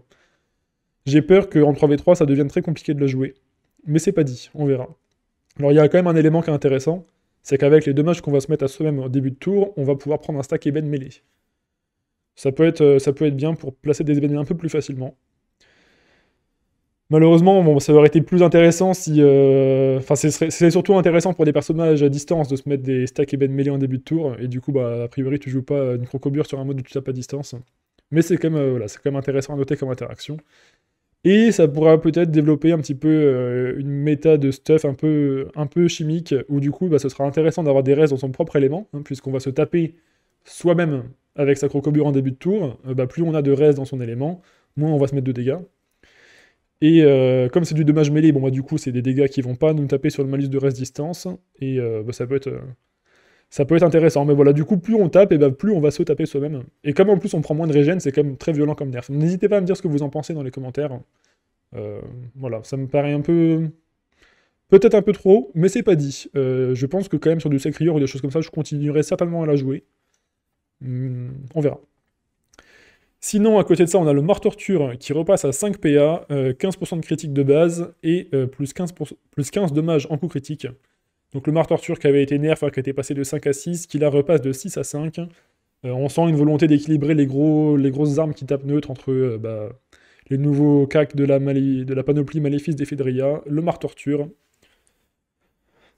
J'ai peur qu'en 3v3, ça devienne très compliqué de la jouer. Mais c'est pas dit, on verra. Alors il y a quand même un élément qui est intéressant, c'est qu'avec les dommages qu'on va se mettre à soi-même en début de tour, on va pouvoir prendre un stack ébène mêlé. Ça peut, être, euh, ça peut être bien pour placer des Eben un peu plus facilement. Malheureusement, ça aurait été plus intéressant si. Euh, enfin, c'est surtout intéressant pour des personnages à distance de se mettre des stacks et ben mêlés en début de tour. Et du coup, bah, a priori, tu joues pas une crocobure sur un mode où tu tapes à distance. Mais c'est quand, même, euh, quand même intéressant à noter comme interaction. Et ça pourra peut-être développer un petit peu euh, une méta de stuff un peu, un peu chimique, où du coup, bah, ce sera intéressant d'avoir des restes dans son propre élément, hein, puisqu'on va se taper soi-même avec sa crocobure en début de tour. bah, plus on a de restes dans son élément, moins on va se mettre de dégâts. Et euh, comme c'est du dommage mêlé, bon bah du coup c'est des dégâts qui vont pas nous taper sur le malus de résistance, et euh, bah, ça peut être... Euh, ça peut être intéressant, mais voilà, du coup, plus on tape, et bah, plus on va se taper soi-même. Et comme en plus on prend moins de régène, c'est quand même très violent comme nerf. N'hésitez pas à me dire ce que vous en pensez dans les commentaires. voilà, ça me paraît un peu... Peut-être un peu trop, mais c'est pas dit. je pense que quand même sur du Sacrior ou des choses comme ça, je continuerai certainement à la jouer. Hmm, on verra. Sinon, à côté de ça, on a le mort torture qui repasse à 5 PA, 15% de critique de base et euh, plus, 15 dommages en coup critique. Donc le mort torture qui avait été nerf, qui été passé de 5 à 6, qui la repasse de 6 à 5. Euh, on sent une volonté d'équilibrer les, gros... les grosses armes qui tapent neutre entre euh, bah, les nouveaux cacs de la, panoplie maléfice d'Ephedria, le mort torture.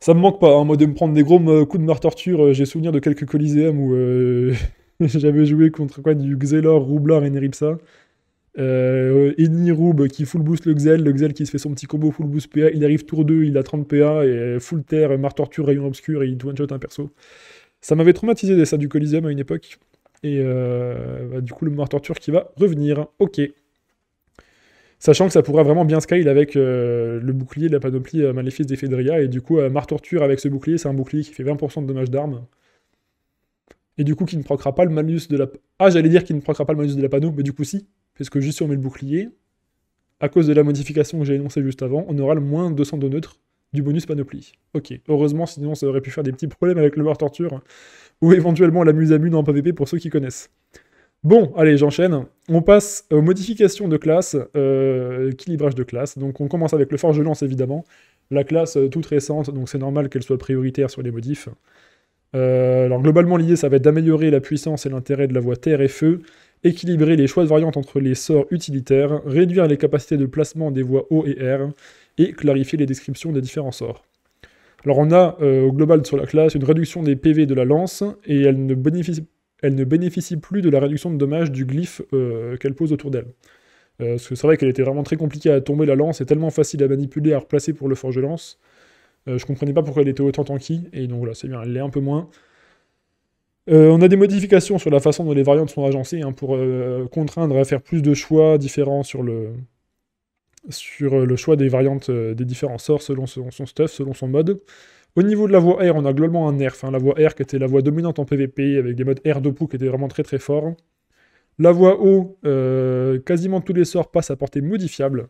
Ça me manque pas, hein, moi, de me prendre des gros coups de mort torture. J'ai souvenir de quelques coliséums où [laughs] [laughs] J'avais joué contre quoi Du Xelor, Roublard, et Neripsa. Euh, euh Roub qui full boost le Xel, le Xel qui se fait son petit combo full boost PA, il arrive tour 2, il a 30 PA, et full terre, mar torture, rayon obscur, et il one shot un perso. Ça m'avait traumatisé ça du Coliseum à une époque. Et euh, bah, du coup, le mar torture qui va revenir. Ok. Sachant que ça pourrait vraiment bien scale avec euh, le bouclier, la panoplie maléfice des et du coup, mar torture avec ce bouclier, c'est un bouclier qui fait 20% de dommages d'armes et du coup qui ne procrera pas le malus de la... Ah, j'allais dire qu'il ne procrera pas le malus de la panneau, mais du coup si, parce que juste si on met le bouclier, à cause de la modification que j'ai énoncée juste avant, on aura le moins 200 de neutre du bonus panoplie. Ok, heureusement, sinon ça aurait pu faire des petits problèmes avec le mort torture, hein, ou éventuellement la muse à en PvP pour ceux qui connaissent. Bon, allez, j'enchaîne. On passe aux modifications de classe, euh, équilibrage de classe. Donc on commence avec le forge lance évidemment, la classe euh, toute récente, donc c'est normal qu'elle soit prioritaire sur les modifs. Euh, alors globalement l'idée ça va être d'améliorer la puissance et l'intérêt de la voie terre et feu, équilibrer les choix de variantes entre les sorts utilitaires, réduire les capacités de placement des voies O et R, et clarifier les descriptions des différents sorts. Alors on a euh, au global sur la classe une réduction des PV de la lance, et elle ne bénéficie, plus de la réduction de dommages du glyphe euh, qu'elle pose autour d'elle. parce que c'est vrai qu'elle était vraiment très compliquée à tomber la lance, et tellement facile à manipuler, à replacer pour le forge lance, euh, je comprenais pas pourquoi elle était autant tanky, et donc voilà, c'est bien, elle l'est un peu moins. Euh, on a des modifications sur la façon dont les variantes sont agencées hein, pour euh, contraindre à faire plus de choix différents sur le, sur le choix des variantes des différents sorts selon son, stuff, selon son mode. Au niveau de la voix R, on a globalement un nerf. Hein, la voix R qui était la voix dominante en PvP avec des modes R de qui étaient vraiment très très forts. La voix O, quasiment tous les sorts passent à portée modifiable.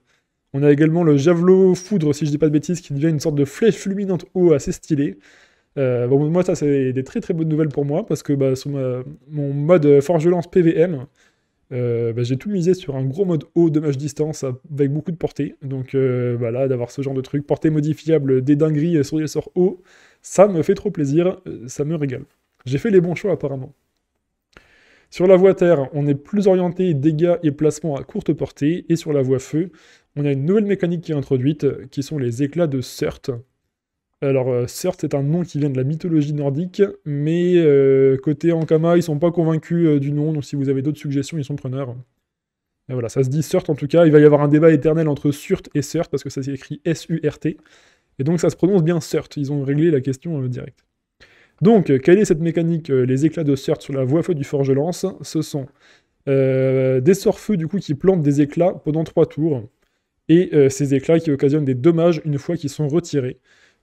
On a également le javelot foudre, si je dis pas de bêtises, qui devient une sorte de flèche fulminante haut assez stylée. Euh, bon, moi, ça, c'est des très très bonnes nouvelles pour moi, parce que bah, sur mon mode forge lance PVM, euh, bah, j'ai tout misé sur un gros mode haut dommage distance avec beaucoup de portée. Donc voilà, euh, bah, d'avoir ce genre de truc, portée modifiable, des dingueries sur les sorts haut, ça me fait trop plaisir, ça me régale. J'ai fait les bons choix apparemment. Sur la voie terre, on est plus orienté dégâts et placements à courte portée, et sur la voie feu, on a une nouvelle mécanique qui est introduite, euh, qui sont les éclats de Surt. Alors, euh, Surt, c'est un nom qui vient de la mythologie nordique, mais euh, côté Ankama, ils sont pas convaincus du nom, donc si vous avez d'autres suggestions, ils sont preneurs. Et voilà, ça se dit Surt en tout cas, il va y avoir un débat éternel entre Surt et Surt, parce que ça s'écrit S-U-R-T, et donc ça se prononce bien Surt, ils ont réglé la question directe. Donc, quelle est cette mécanique Les éclats de Surt sur la voie feu du lance. ce sont des sorts-feux du coup qui plantent des éclats pendant trois tours et euh, ces éclats qui occasionnent des dommages une fois qu'ils sont retirés.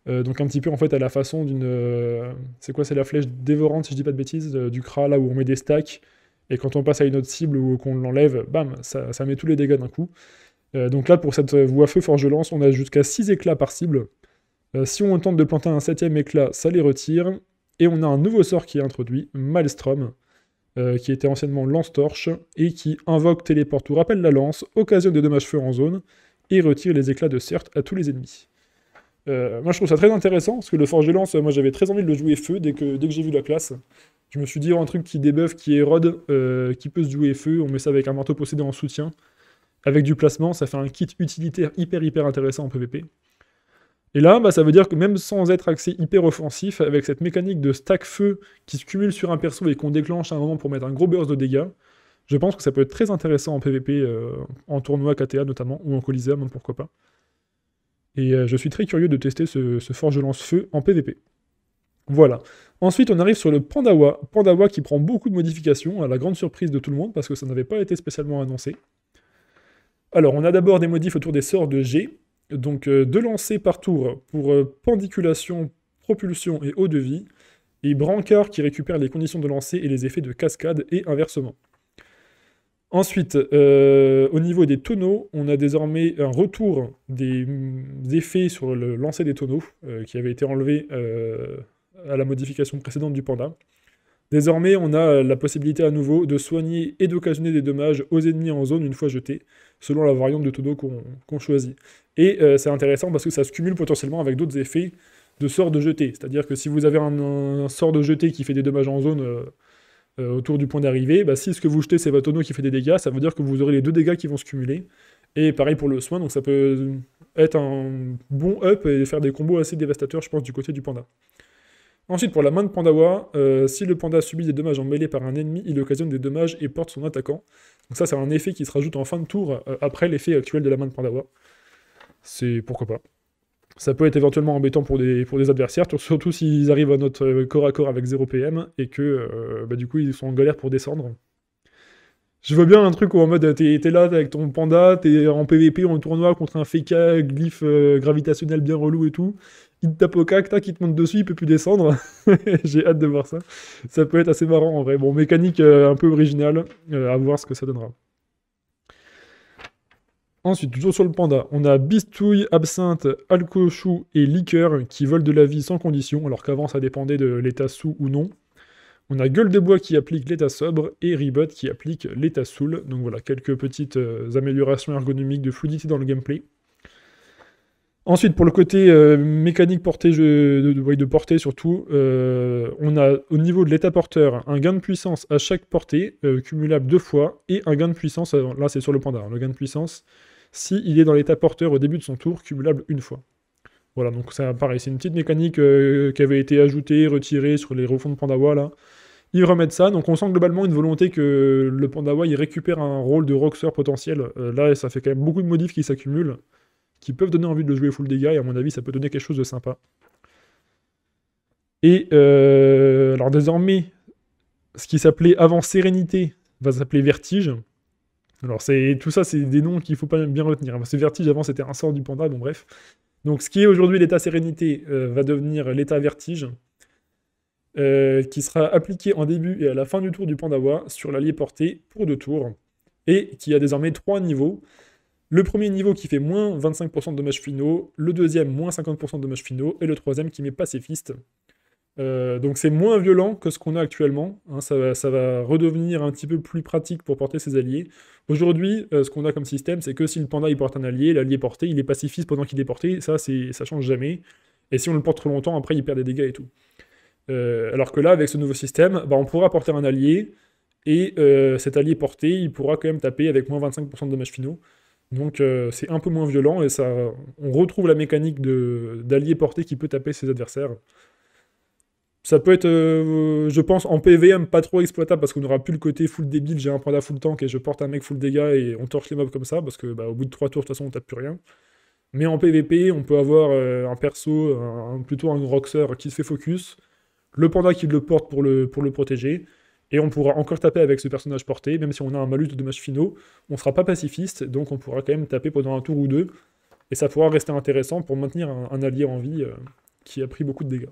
Euh, donc un petit peu en fait à la façon d'une... Euh, c'est quoi C'est la flèche dévorante, si je dis pas de bêtises, du Kra, là où on met des stacks, et quand on passe à une autre cible ou qu'on l'enlève, bam, ça, met tous les dégâts d'un coup. donc là, pour cette voie feu forge lance, on a jusqu'à 6 éclats par cible. si on tente de planter un septième éclat, ça les retire. Et on a un nouveau sort qui est introduit, Maelstrom. qui était anciennement lance-torche, et qui invoque, téléporte ou rappelle la lance, occasionne des dommages feu en zone, et retire les éclats de certes à tous les ennemis. Euh, moi je trouve ça très intéressant, parce que le Forge Lance, moi j'avais très envie de le jouer feu dès que, dès que j'ai vu la classe. Je me suis dit, oh, un truc qui débuffe, qui érode, euh, qui peut se jouer feu, on met ça avec un marteau possédé en soutien. Avec du placement, ça fait un kit utilitaire hyper hyper intéressant en PvP. Et là, bah, ça veut dire que même sans être axé hyper offensif, avec cette mécanique de stack feu qui se cumule sur un perso et qu'on déclenche un moment pour mettre un gros burst de dégâts, je pense que ça peut être très intéressant en PvP, euh, en tournoi KTA notamment, ou en Coliseum, hein, pourquoi pas. Et euh, je suis très curieux de tester ce, forge lance-feu en PvP. Voilà. Ensuite, on arrive sur le Pandawa. Pandawa qui prend beaucoup de modifications, à la grande surprise de tout le monde, parce que ça n'avait pas été spécialement annoncé. Alors, on a d'abord des modifs autour des sorts de G. Donc, euh, deux lancers par tour pour pendiculation, propulsion et eau de vie. Et brancard qui récupère les conditions de lancer et les effets de cascade, et inversement. Ensuite, euh, au niveau des tonneaux, on a désormais un retour des, effets sur le lancer des tonneaux euh, qui avait été enlevé euh, à la modification précédente du Panda. Désormais, on a la possibilité à nouveau de soigner et d'occasionner des dommages aux ennemis en zone une fois jetés, selon la variante de tonneau qu'on choisit. Et c'est intéressant parce que ça se cumule potentiellement avec d'autres effets de sort de jeté. C'est-à-dire que si vous avez un, sort de jeté qui fait des dommages en zone euh, autour du point d'arrivée, bah, si ce que vous jetez c'est votre tonneau qui fait des dégâts, ça veut dire que vous aurez les deux dégâts qui vont se cumuler. Et pareil pour le soin, donc ça peut euh, être un bon up et faire des combos assez dévastateurs, je pense, du côté du panda. Ensuite, pour la main de Pandawa, euh, si le panda subit des dommages emmêlés par un ennemi, il occasionne des dommages et porte son attaquant. Donc ça, c'est un effet qui se rajoute en fin de tour, après l'effet actuel de la main de Pandawa. C'est pourquoi pas ça peut être éventuellement embêtant pour des, pour des adversaires, surtout s'ils arrivent à notre euh, corps à corps avec 0 PM et que euh, bah, du coup ils sont en galère pour descendre. Je veux bien un truc où en mode t'es là avec ton panda, t'es en PVP en tournoi contre un FK glyphe euh, gravitationnel bien relou et tout. Il te tape au cac, tac, il te monte dessus, il peut plus descendre. [laughs] J'ai hâte de voir ça. Ça peut être assez marrant en vrai. Bon, mécanique un peu originale, à voir ce que ça donnera. Ensuite, toujours sur le panda, on a Bistouille, Absinthe, Alcochou et Liqueur qui volent de la vie sans condition, alors qu'avant ça dépendait de l'état sous ou non. On a Gueule de Bois qui applique l'état sobre et Ribot qui applique l'état soul. Donc voilà, quelques petites euh, améliorations ergonomiques de fluidité dans le gameplay. Ensuite, pour le côté euh, mécanique portée, de, portée surtout, euh, on a au niveau de l'état porteur un gain de puissance à chaque portée, cumulable deux fois, et un gain de puissance, là c'est sur le panda, hein, le gain de puissance si il est dans l'état porteur au début de son tour, cumulable une fois. Voilà, donc ça pareil, c'est une petite mécanique euh, qui avait été ajoutée, retirée sur les refonds de Pandawa là. Ils remettent ça, donc on sent globalement une volonté que le Pandawa il récupère un rôle de roxer potentiel. Euh, là, ça fait quand même beaucoup de modifs qui s'accumulent, qui peuvent donner envie de le jouer full dégâts, et à mon avis, ça peut donner quelque chose de sympa. Et euh, alors désormais, ce qui s'appelait avant Sérénité va s'appeler Vertige. Alors c'est tout ça, c'est des noms qu'il faut pas bien retenir. Ce vertige avant c'était un sort du panda, bon bref. Donc ce qui est aujourd'hui l'état sérénité euh, va devenir l'état vertige, euh, qui sera appliqué en début et à la fin du tour du pandawa sur l'allié porté pour deux tours, et qui a désormais trois niveaux. Le premier niveau qui fait moins 25% de dommages finaux, le deuxième moins 50% de dommages finaux, et le troisième qui met pacifiste. Euh, donc c'est moins violent que ce qu'on a actuellement. Hein. ça, va, redevenir un petit peu plus pratique pour porter ses alliés. Aujourd'hui, euh, ce qu'on a comme système, c'est que si le panda il porte un allié, l'allié porté, il est pacifiste pendant qu'il est porté. Ça, c'est, ça change jamais. Et si on le porte trop longtemps, après, il perd des dégâts et tout. Euh, alors que là, avec ce nouveau système, bah, on pourra porter un allié. Et cet allié porté, il pourra quand même taper avec moins 25% de dommages finaux. Donc c'est un peu moins violent et ça, on retrouve la mécanique d'allié porté qui peut taper ses adversaires. Ça peut être, euh, je pense, en PVM pas trop exploitable parce qu'on n'aura plus le côté full débile, j'ai un panda full tank et je porte un mec full dégâts et on torche les mobs comme ça parce que bah, au bout de 3 tours, de toute façon, on tape plus rien. Mais en PVP, on peut avoir euh, un perso, plutôt un roxer qui se fait focus, le panda qui le porte pour le, pour le protéger, et on pourra encore taper avec ce personnage porté, même si on a un malus de match finaux, on sera pas pacifiste, donc on pourra quand même taper pendant un tour ou deux, et ça pourra rester intéressant pour maintenir un, allié en vie euh, qui a pris beaucoup de dégâts.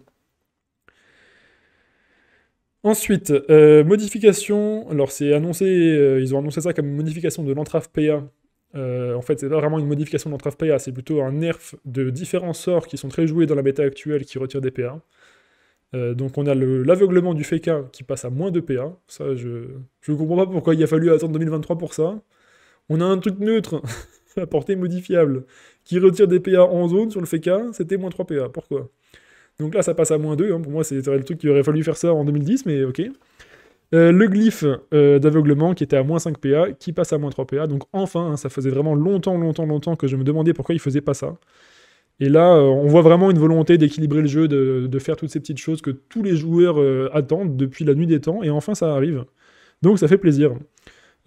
Ensuite, euh, modification. Alors, c'est annoncé, euh, ils ont annoncé ça comme une modification de l'entrave PA. Euh, en fait, c'est pas vraiment une modification de l'entrave PA, c'est plutôt un nerf de différents sorts qui sont très joués dans la bêta actuelle qui retire des PA. donc, on a l'aveuglement du FK qui passe à moins de PA. Ça, je ne comprends pas pourquoi il a fallu attendre 2023 pour ça. On a un truc neutre [laughs] à portée modifiable qui retire des PA en zone sur le FK, c'était moins 3 PA. Pourquoi donc là, ça passe à moins 2. Hein. Pour moi, c'est le truc qu'il aurait fallu faire ça en 2010, mais ok. Euh, le glyphe euh, d'aveuglement qui était à moins 5 PA, qui passe à moins 3 PA. Donc enfin, hein, ça faisait vraiment longtemps, longtemps, longtemps que je me demandais pourquoi il faisait pas ça. Et là, euh, on voit vraiment une volonté d'équilibrer le jeu, de, faire toutes ces petites choses que tous les joueurs attendent depuis la nuit des temps, et enfin ça arrive. Donc ça fait plaisir.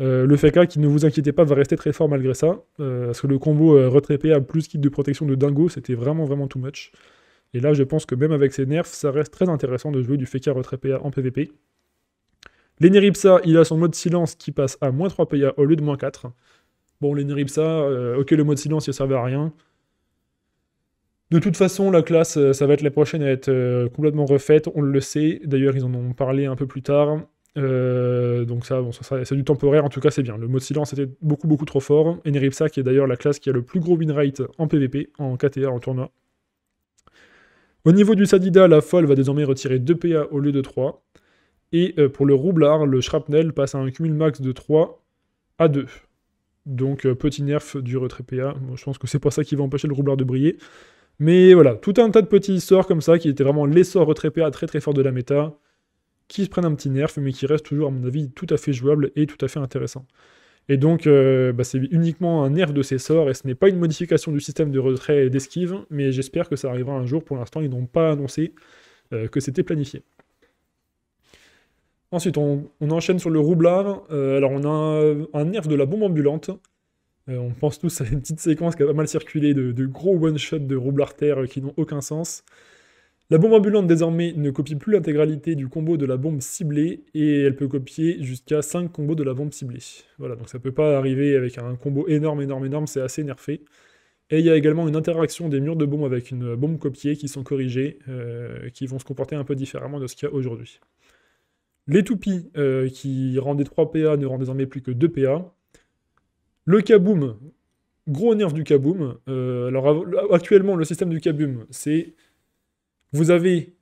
le FK qui ne vous inquiétez pas va rester très fort malgré ça, parce que le combo retrait PA plus kit de protection de dingo, c'était vraiment vraiment too much. Et là, je pense que même avec ses nerfs, ça reste très intéressant de jouer du Fekir retrait PA en PvP. L'Eneripsa, il a son mode silence qui passe à moins 3 PA au lieu de moins 4. Bon, l'Eneripsa, euh, ok, le mode silence, il ne servait à rien. De toute façon, la classe, euh, ça va être la prochaine à être euh, complètement refaite, on le sait. D'ailleurs, ils en ont parlé un peu plus tard. donc ça, ça, c'est du temporaire, en tout cas, c'est bien. Le mode silence était beaucoup, beaucoup trop fort. Eneripsa, qui est d'ailleurs la classe qui a le plus gros win rate en PvP, en KTA, en tournoi. Au niveau du Sadida, la folle va désormais retirer 2 PA au lieu de 3. Et euh, pour le roublard, le shrapnel passe à un cumul max de 3 à 2. Donc euh, petit nerf du retrait PA. je pense que c'est pas ça qui va empêcher le roublard de briller. Mais voilà, tout un tas de petits sorts comme ça qui étaient vraiment les sorts retrait PA très très forts de la méta, qui se prennent un petit nerf, mais qui restent toujours à mon avis tout à fait jouable et tout à fait intéressant. Et donc, euh, bah, c'est uniquement un nerf de ses sorts, et ce n'est pas une modification du système de retrait et d'esquive, mais j'espère que ça arrivera un jour. Pour l'instant, ils n'ont pas annoncé euh, que c'était planifié. Ensuite, on, enchaîne sur le roublard. Euh, alors, on a un, nerf de la bombe ambulante. on pense tous à une petite séquence qui a pas mal circulé de, de gros one shot de roublard terre qui n'ont aucun sens. La bombe ambulante désormais ne copie plus l'intégralité du combo de la bombe ciblée et elle peut copier jusqu'à 5 combos de la bombe ciblée. Voilà, donc ça peut pas arriver avec un combo énorme, énorme, énorme, c'est assez nerfé. Et il y a également une interaction des murs de bombe avec une bombe copiée qui sont corrigés, euh, qui vont se comporter un peu différemment de ce qu'il y a aujourd'hui. Les toupies euh, qui rendaient 3 PA ne rendent désormais plus que 2 PA. Le kaboom, gros nerf du kaboom. Euh, alors actuellement, le système du kaboom, c'est vous avez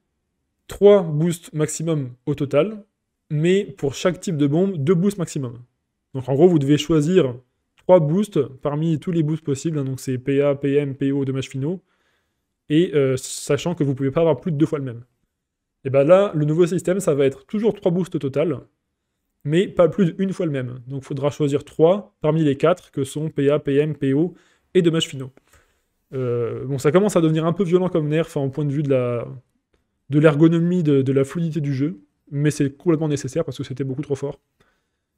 3 boosts maximum au total, mais pour chaque type de bombe, 2 boosts maximum. Donc en gros, vous devez choisir 3 boosts parmi tous les boosts possibles. Hein, donc c'est PA, PM, PO, dommages finaux. Et euh, sachant que vous ne pouvez pas avoir plus de deux fois le même. Et bien là, le nouveau système, ça va être toujours 3 boosts au total, mais pas plus d'une fois le même. Donc il faudra choisir 3 parmi les 4 que sont PA, PM, PO et dommages finaux. Euh, bon, ça commence à devenir un peu violent comme nerf, en point de vue de la de l'ergonomie, de, de, la fluidité du jeu, mais c'est complètement nécessaire parce que c'était beaucoup trop fort.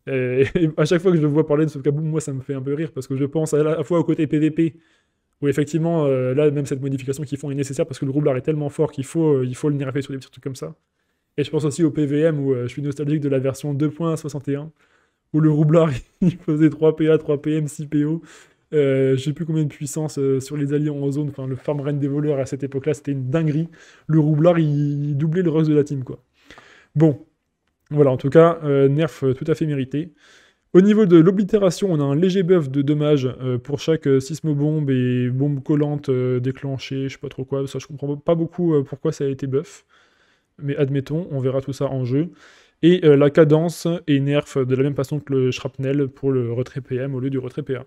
Et, [laughs] à chaque fois que je vois parler de ce kaboom, moi ça me fait un peu rire parce que je pense à la fois au côté PVP, où effectivement, euh, là même cette modification qu'ils font est nécessaire parce que le roublard est tellement fort qu'il faut, euh, il faut le nerfer sur des petits trucs comme ça. Et je pense aussi au PVM où je suis nostalgique de la version 2.61 où le roublard [laughs] il faisait 3 PA, 3 PM, 6 PO. Euh, je sais plus combien de puissance euh, sur les alliés en zone Enfin, le farm reine des voleurs à cette époque-là, c'était une dinguerie. Le roublard, il, doublait le rush de la team, quoi. Bon, voilà, en tout cas, euh, nerf euh, tout à fait mérité. Au niveau de l'oblitération, on a un léger buff de dommages pour chaque sismobombe et bombe collante déclenchée, je sais pas trop quoi. Ça, je comprends pas beaucoup pourquoi ça a été buff. Mais admettons, on verra tout ça en jeu. Et la cadence est nerf de la même façon que le shrapnel pour le retrait PM au lieu du retrait PA.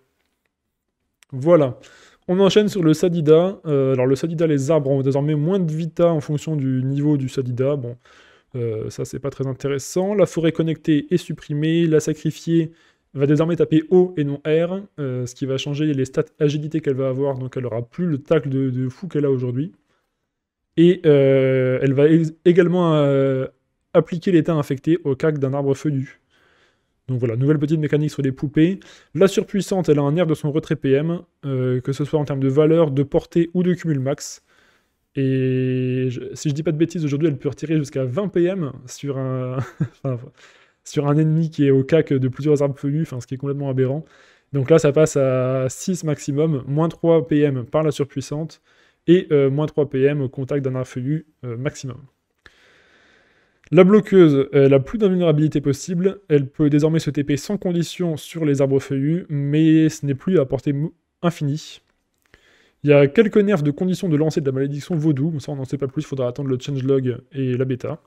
Voilà. On enchaîne sur le Sadida. Euh, alors le Sadida, les arbres ont désormais moins de vita en fonction du niveau du Sadida. Bon, euh, ça c'est pas très intéressant. La forêt connectée est supprimée. La sacrifiée va désormais taper O et non R, euh, ce qui va changer les stats agilité qu'elle va avoir. Donc elle aura plus le tacle de, fou qu'elle a aujourd'hui. Et elle va également appliquer l'état infecté au cac d'un arbre feuillu. Donc voilà, nouvelle petite mécanique sur les poupées. La surpuissante, elle a un air de son retrait PM, euh, que ce soit en termes de valeur, de portée ou de cumul max. Et si je dis pas de bêtises, aujourd'hui, elle peut retirer jusqu'à 20 PM sur un, [laughs] sur un ennemi qui est au cac de plusieurs armes feuillus, ce qui est complètement aberrant. Donc là, ça passe à 6 maximum, moins 3 PM par la surpuissante, et euh, moins 3 PM au contact d'un arme feuillu euh, maximum. La bloqueuse, elle a plus d'invulnérabilité possible, elle peut désormais se TP sans condition sur les arbres feuillus, mais ce n'est plus à portée infinie. Il y a quelques nerfs de conditions de lancer de la malédiction vaudou, ça on n'en sait pas plus, il faudra attendre le changelog et la bêta.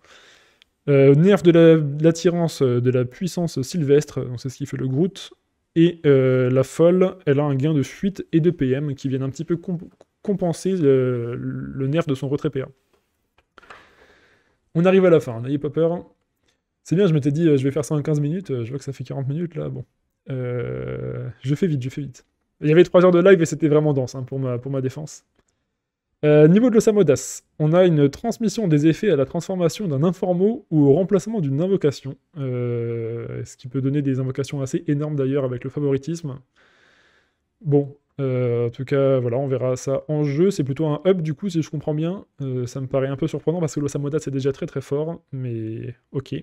Euh, nerf de l'attirance de la puissance sylvestre, c'est ce qui fait le Groot, et euh, la folle, elle a un gain de fuite et de PM qui viennent un petit peu compenser le, le nerf de son retrait PA. On arrive à la fin, n'ayez pas peur. C'est bien, je m'étais dit, euh, je vais faire ça en 15 minutes. Euh, je vois que ça fait 40 minutes là. Bon. Euh, je fais vite, je fais vite. Il y avait 3 heures de live et c'était vraiment dense hein, pour, ma, défense. niveau de l'osamodas, on a une transmission des effets à la transformation d'un informo ou au remplacement d'une invocation, ce qui peut donner des invocations assez énormes d'ailleurs avec le favoritisme. Bon, euh, en tout cas, voilà, on verra ça en jeu. C'est plutôt un up du coup, si je comprends bien. Euh, ça me paraît un peu surprenant parce que l'Osamoda c'est déjà très très fort, mais ok.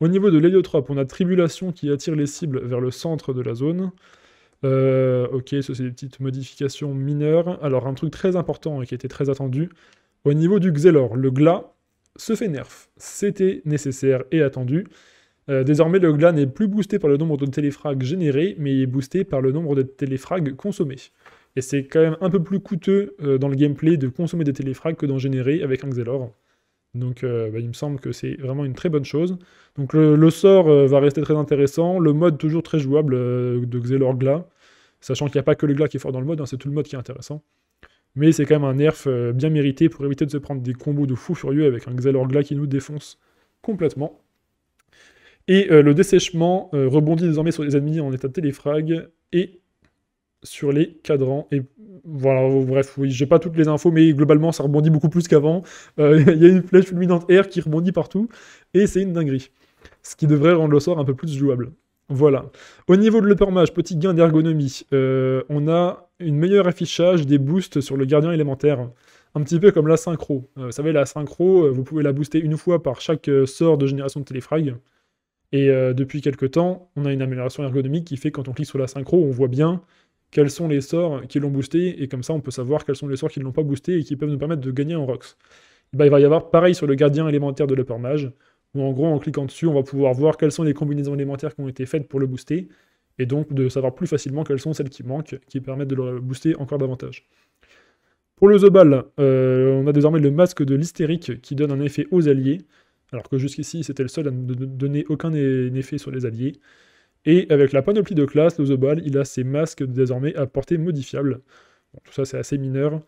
Au niveau de l'héliotrope, on a Tribulation qui attire les cibles vers le centre de la zone. Euh, ok, ce c'est des petites modifications mineures. Alors un truc très important et qui était très attendu, au niveau du Xelor, le Gla se fait nerf. C'était nécessaire et attendu. Euh, désormais, le GLA n'est plus boosté par le nombre de téléfrags générés, mais il est boosté par le nombre de téléfrags consommés. Et c'est quand même un peu plus coûteux euh, dans le gameplay de consommer des téléfrags que d'en générer avec un Xelor. Donc euh, bah, il me semble que c'est vraiment une très bonne chose. Donc le, sort va rester très intéressant, le mode toujours très jouable de Xelor GLA, sachant qu'il n'y a pas que le GLA qui est fort dans le mode, hein, c'est tout le mode qui est intéressant. Mais c'est quand même un nerf bien mérité pour éviter de se prendre des combos de fou furieux avec un Xelor GLA qui nous défonce complètement. Et euh, le dessèchement euh, rebondit désormais sur les ennemis en état de téléfrag et sur les cadrans. Et voilà, bref, oui, j'ai pas toutes les infos, mais globalement, ça rebondit beaucoup plus qu'avant. Euh, [laughs] il y a une flèche fulminante R qui rebondit partout, et c'est une dinguerie. Ce qui devrait rendre le sort un peu plus jouable. Voilà. Au niveau de l'uppermage, petit gain d'ergonomie. on a une meilleure affichage des boosts sur le gardien élémentaire. Un petit peu comme la synchro. vous savez, la synchro, vous pouvez la booster une fois par chaque sort de génération de téléfrag. Et euh, depuis quelques temps, on a une amélioration ergonomique qui fait que quand on clique sur la synchro, on voit bien quels sont les sorts qui l'ont boosté, et comme ça on peut savoir quels sont les sorts qui ne l'ont pas boosté et qui peuvent nous permettre de gagner en rocks. Eh ben, il va y avoir pareil sur le gardien élémentaire de l'Upper Mage, où en gros en cliquant dessus, on va pouvoir voir quelles sont les combinaisons élémentaires qui ont été faites pour le booster, et donc de savoir plus facilement quelles sont celles qui manquent, qui permettent de le booster encore davantage. Pour le Zobal, euh, on a désormais le masque de l'hystérique qui donne un effet aux alliés alors que jusqu'ici c'était le seul à ne donner aucun effet sur les alliés. Et avec la panoplie de classe, le Zobal, il a ses masques désormais à portée modifiable. Bon, tout ça c'est assez mineur.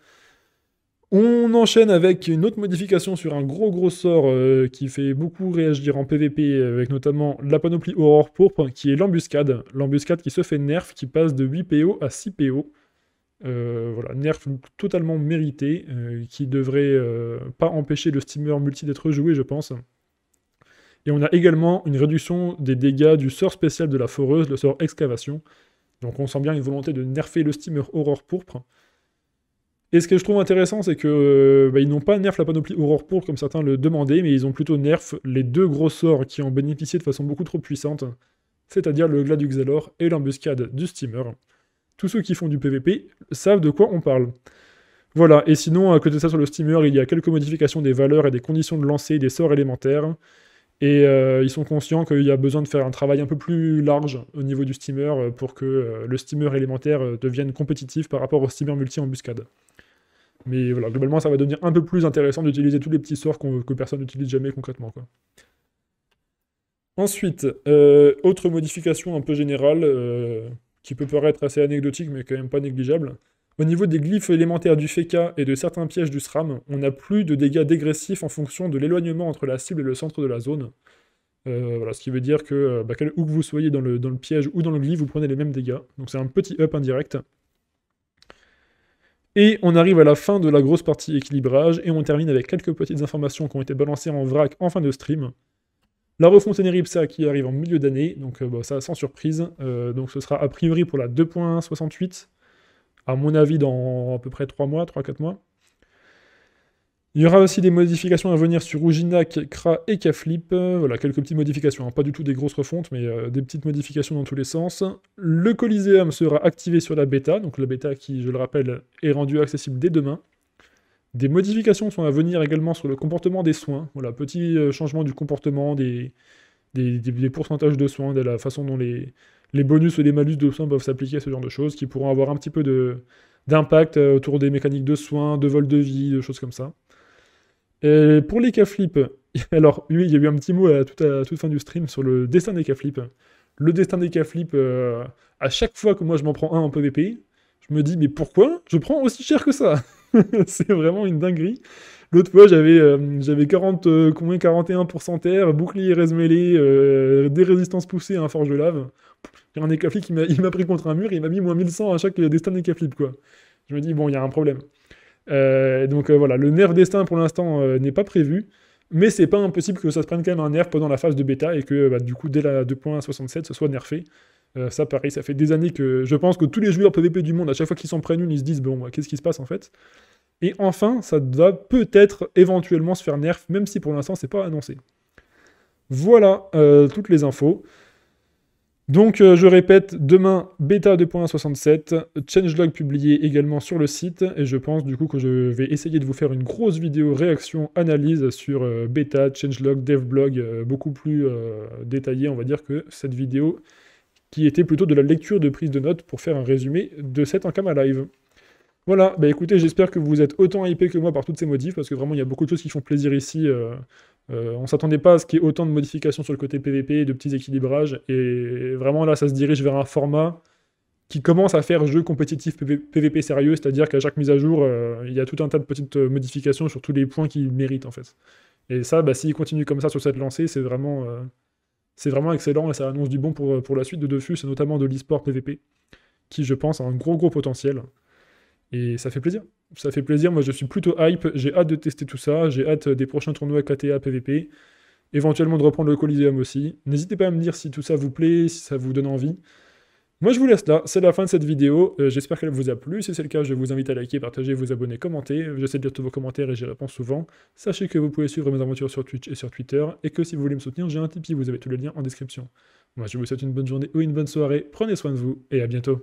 On enchaîne avec une autre modification sur un gros gros sort euh, qui fait beaucoup réagir en PvP, avec notamment la panoplie Aurore Pourpre, qui est l'embuscade. L'embuscade qui se fait nerf, qui passe de 8 PO à 6 PO. Euh, voilà, nerf totalement mérité, euh, qui devrait pas empêcher le steamer multi d'être joué, je pense. Et on a également une réduction des dégâts du sort spécial de la foreuse, le sort excavation. Donc on sent bien une volonté de nerfer le steamer Aurore Pourpre. Et ce que je trouve intéressant, c'est que euh, bah, n'ont pas nerf la panoplie Aurore Pourpre comme certains le demandaient, mais ils ont plutôt nerf les deux gros sorts qui en bénéficiaient de façon beaucoup trop puissante, c'est-à-dire le glas du et l'embuscade du steamer. Tous ceux qui font du PvP savent de quoi on parle. Voilà, et sinon, à côté de ça, sur le steamer, il y a quelques modifications des valeurs et des conditions de lancer des sorts élémentaires. Et euh, ils sont conscients qu'il y a besoin de faire un travail un peu plus large au niveau du steamer euh, pour que euh, le steamer élémentaire devienne compétitif par rapport au steamer multi-embuscade. Mais voilà, globalement, ça va devenir un peu plus intéressant d'utiliser tous les petits sorts que personne n'utilise jamais concrètement. Ensuite, autre modification un peu générale, qui peut paraître assez anecdotique, mais quand même pas négligeable, au niveau des glyphes élémentaires du Feka et de certains pièges du SRAM, on n'a plus de dégâts dégressifs en fonction de l'éloignement entre la cible et le centre de la zone. Euh, voilà, ce qui veut dire que euh, bah, où que vous soyez dans le, piège ou dans le glyph, vous prenez les mêmes dégâts. Donc c'est un petit up indirect. Et on arrive à la fin de la grosse partie équilibrage, et on termine avec quelques petites informations qui ont été balancées en vrac en fin de stream. La refonte Eneripsa qui arrive en milieu d'année, donc euh, bah, ça sans surprise, donc ce sera a priori pour la 2.68, à mon avis, dans à peu près 3 mois, 3-4 mois. Il y aura aussi des modifications à venir sur Uginak, Kra et Kaflip. Voilà, quelques petites modifications, hein. pas du tout des grosses refontes, mais euh, des petites modifications dans tous les sens. Le Coliseum sera activé sur la bêta, donc la bêta qui, je le rappelle, est rendue accessible dès demain. Des modifications sont à venir également sur le comportement des soins. Voilà, petit euh, changement du comportement, des, des pourcentages de soins, de la façon dont les, les bonus ou les malus de soins peuvent s'appliquer à ce genre de choses qui pourront avoir un petit peu d'impact euh, autour des mécaniques de soins, de vol de vie, de choses comme ça. pour les k flips, [laughs] alors oui, il y a eu un petit mot euh, à toute, fin du stream sur le destin des k flips. Le destin des k flips, euh, à chaque fois que moi je m'en prends un en PvP, je me dis mais pourquoi je prends aussi cher que ça [laughs] C'est vraiment une dinguerie. L'autre fois, j'avais euh, j'avais 40 euh, combien 41 terre, bouclier résmêlé, euh, des résistances poussées un forge de lave. Il y a un écaflip qui m'a il m'a pris contre un mur, il m'a mis moins 1100 à chaque destin d'écaflip quoi. Je me dis bon, il y a un problème. donc voilà, le nerf destin pour l'instant n'est pas prévu. Mais c'est pas impossible que ça se prenne quand même un nerf pendant la phase de bêta et que bah, du coup dès la 2.67 ce soit nerfé. ça, pareil, ça fait des années que je pense que tous les joueurs PvP du monde, à chaque fois qu'ils s'en prennent une, ils se disent Bon, bah, qu'est-ce qui se passe en fait et enfin, ça va peut-être éventuellement se faire nerf, même si pour l'instant c'est pas annoncé. Voilà euh, toutes les infos. Donc euh, je répète, demain, bêta 2.67, changelog publié également sur le site, et je pense du coup que je vais essayer de vous faire une grosse vidéo réaction, analyse sur euh, bêta, changelog, devblog, beaucoup plus détaillée on va dire que cette vidéo qui était plutôt de la lecture de prise de notes pour faire un résumé de cette encam live. Voilà, bah écoutez, j'espère que vous êtes autant hypé que moi par toutes ces modifs, parce que vraiment, il y a beaucoup de choses qui font plaisir ici. On euh, ne euh, on s'attendait pas à ce qu'il y ait autant de modifications sur le côté PVP, de petits équilibrages, et vraiment là, ça se dirige vers un format qui commence à faire jeu compétitif PVP sérieux, c'est-à-dire qu'à chaque mise à jour, euh, il y a tout un tas de petites modifications sur tous les points qu'il mérite en fait. Et ça, bah, s'il continue comme ça sur cette lancée, c'est vraiment, c'est vraiment excellent et ça annonce du bon pour, la suite de Defus et notamment de l'eSport PVP, qui je pense a un gros gros potentiel. Et ça fait plaisir. Ça fait plaisir. Moi, je suis plutôt hype. J'ai hâte de tester tout ça. J'ai hâte euh, des prochains tournois KTA, PVP. Éventuellement de reprendre le Coliseum aussi. N'hésitez pas à me dire si tout ça vous plaît, si ça vous donne envie. Moi, je vous laisse là. C'est la fin de cette vidéo. Euh, j'espère qu'elle vous a plu. Si c'est le cas, je vous invite à liker, partager, vous abonner, commenter. J'essaie de lire tous vos commentaires et j'y réponds souvent. Sachez que vous pouvez suivre mes aventures sur Twitch et sur Twitter. Et que si vous voulez me soutenir, j'ai un Tipeee. Vous avez tous les liens en description. Moi, je vous souhaite une bonne journée ou une bonne soirée. Prenez soin de vous et à bientôt.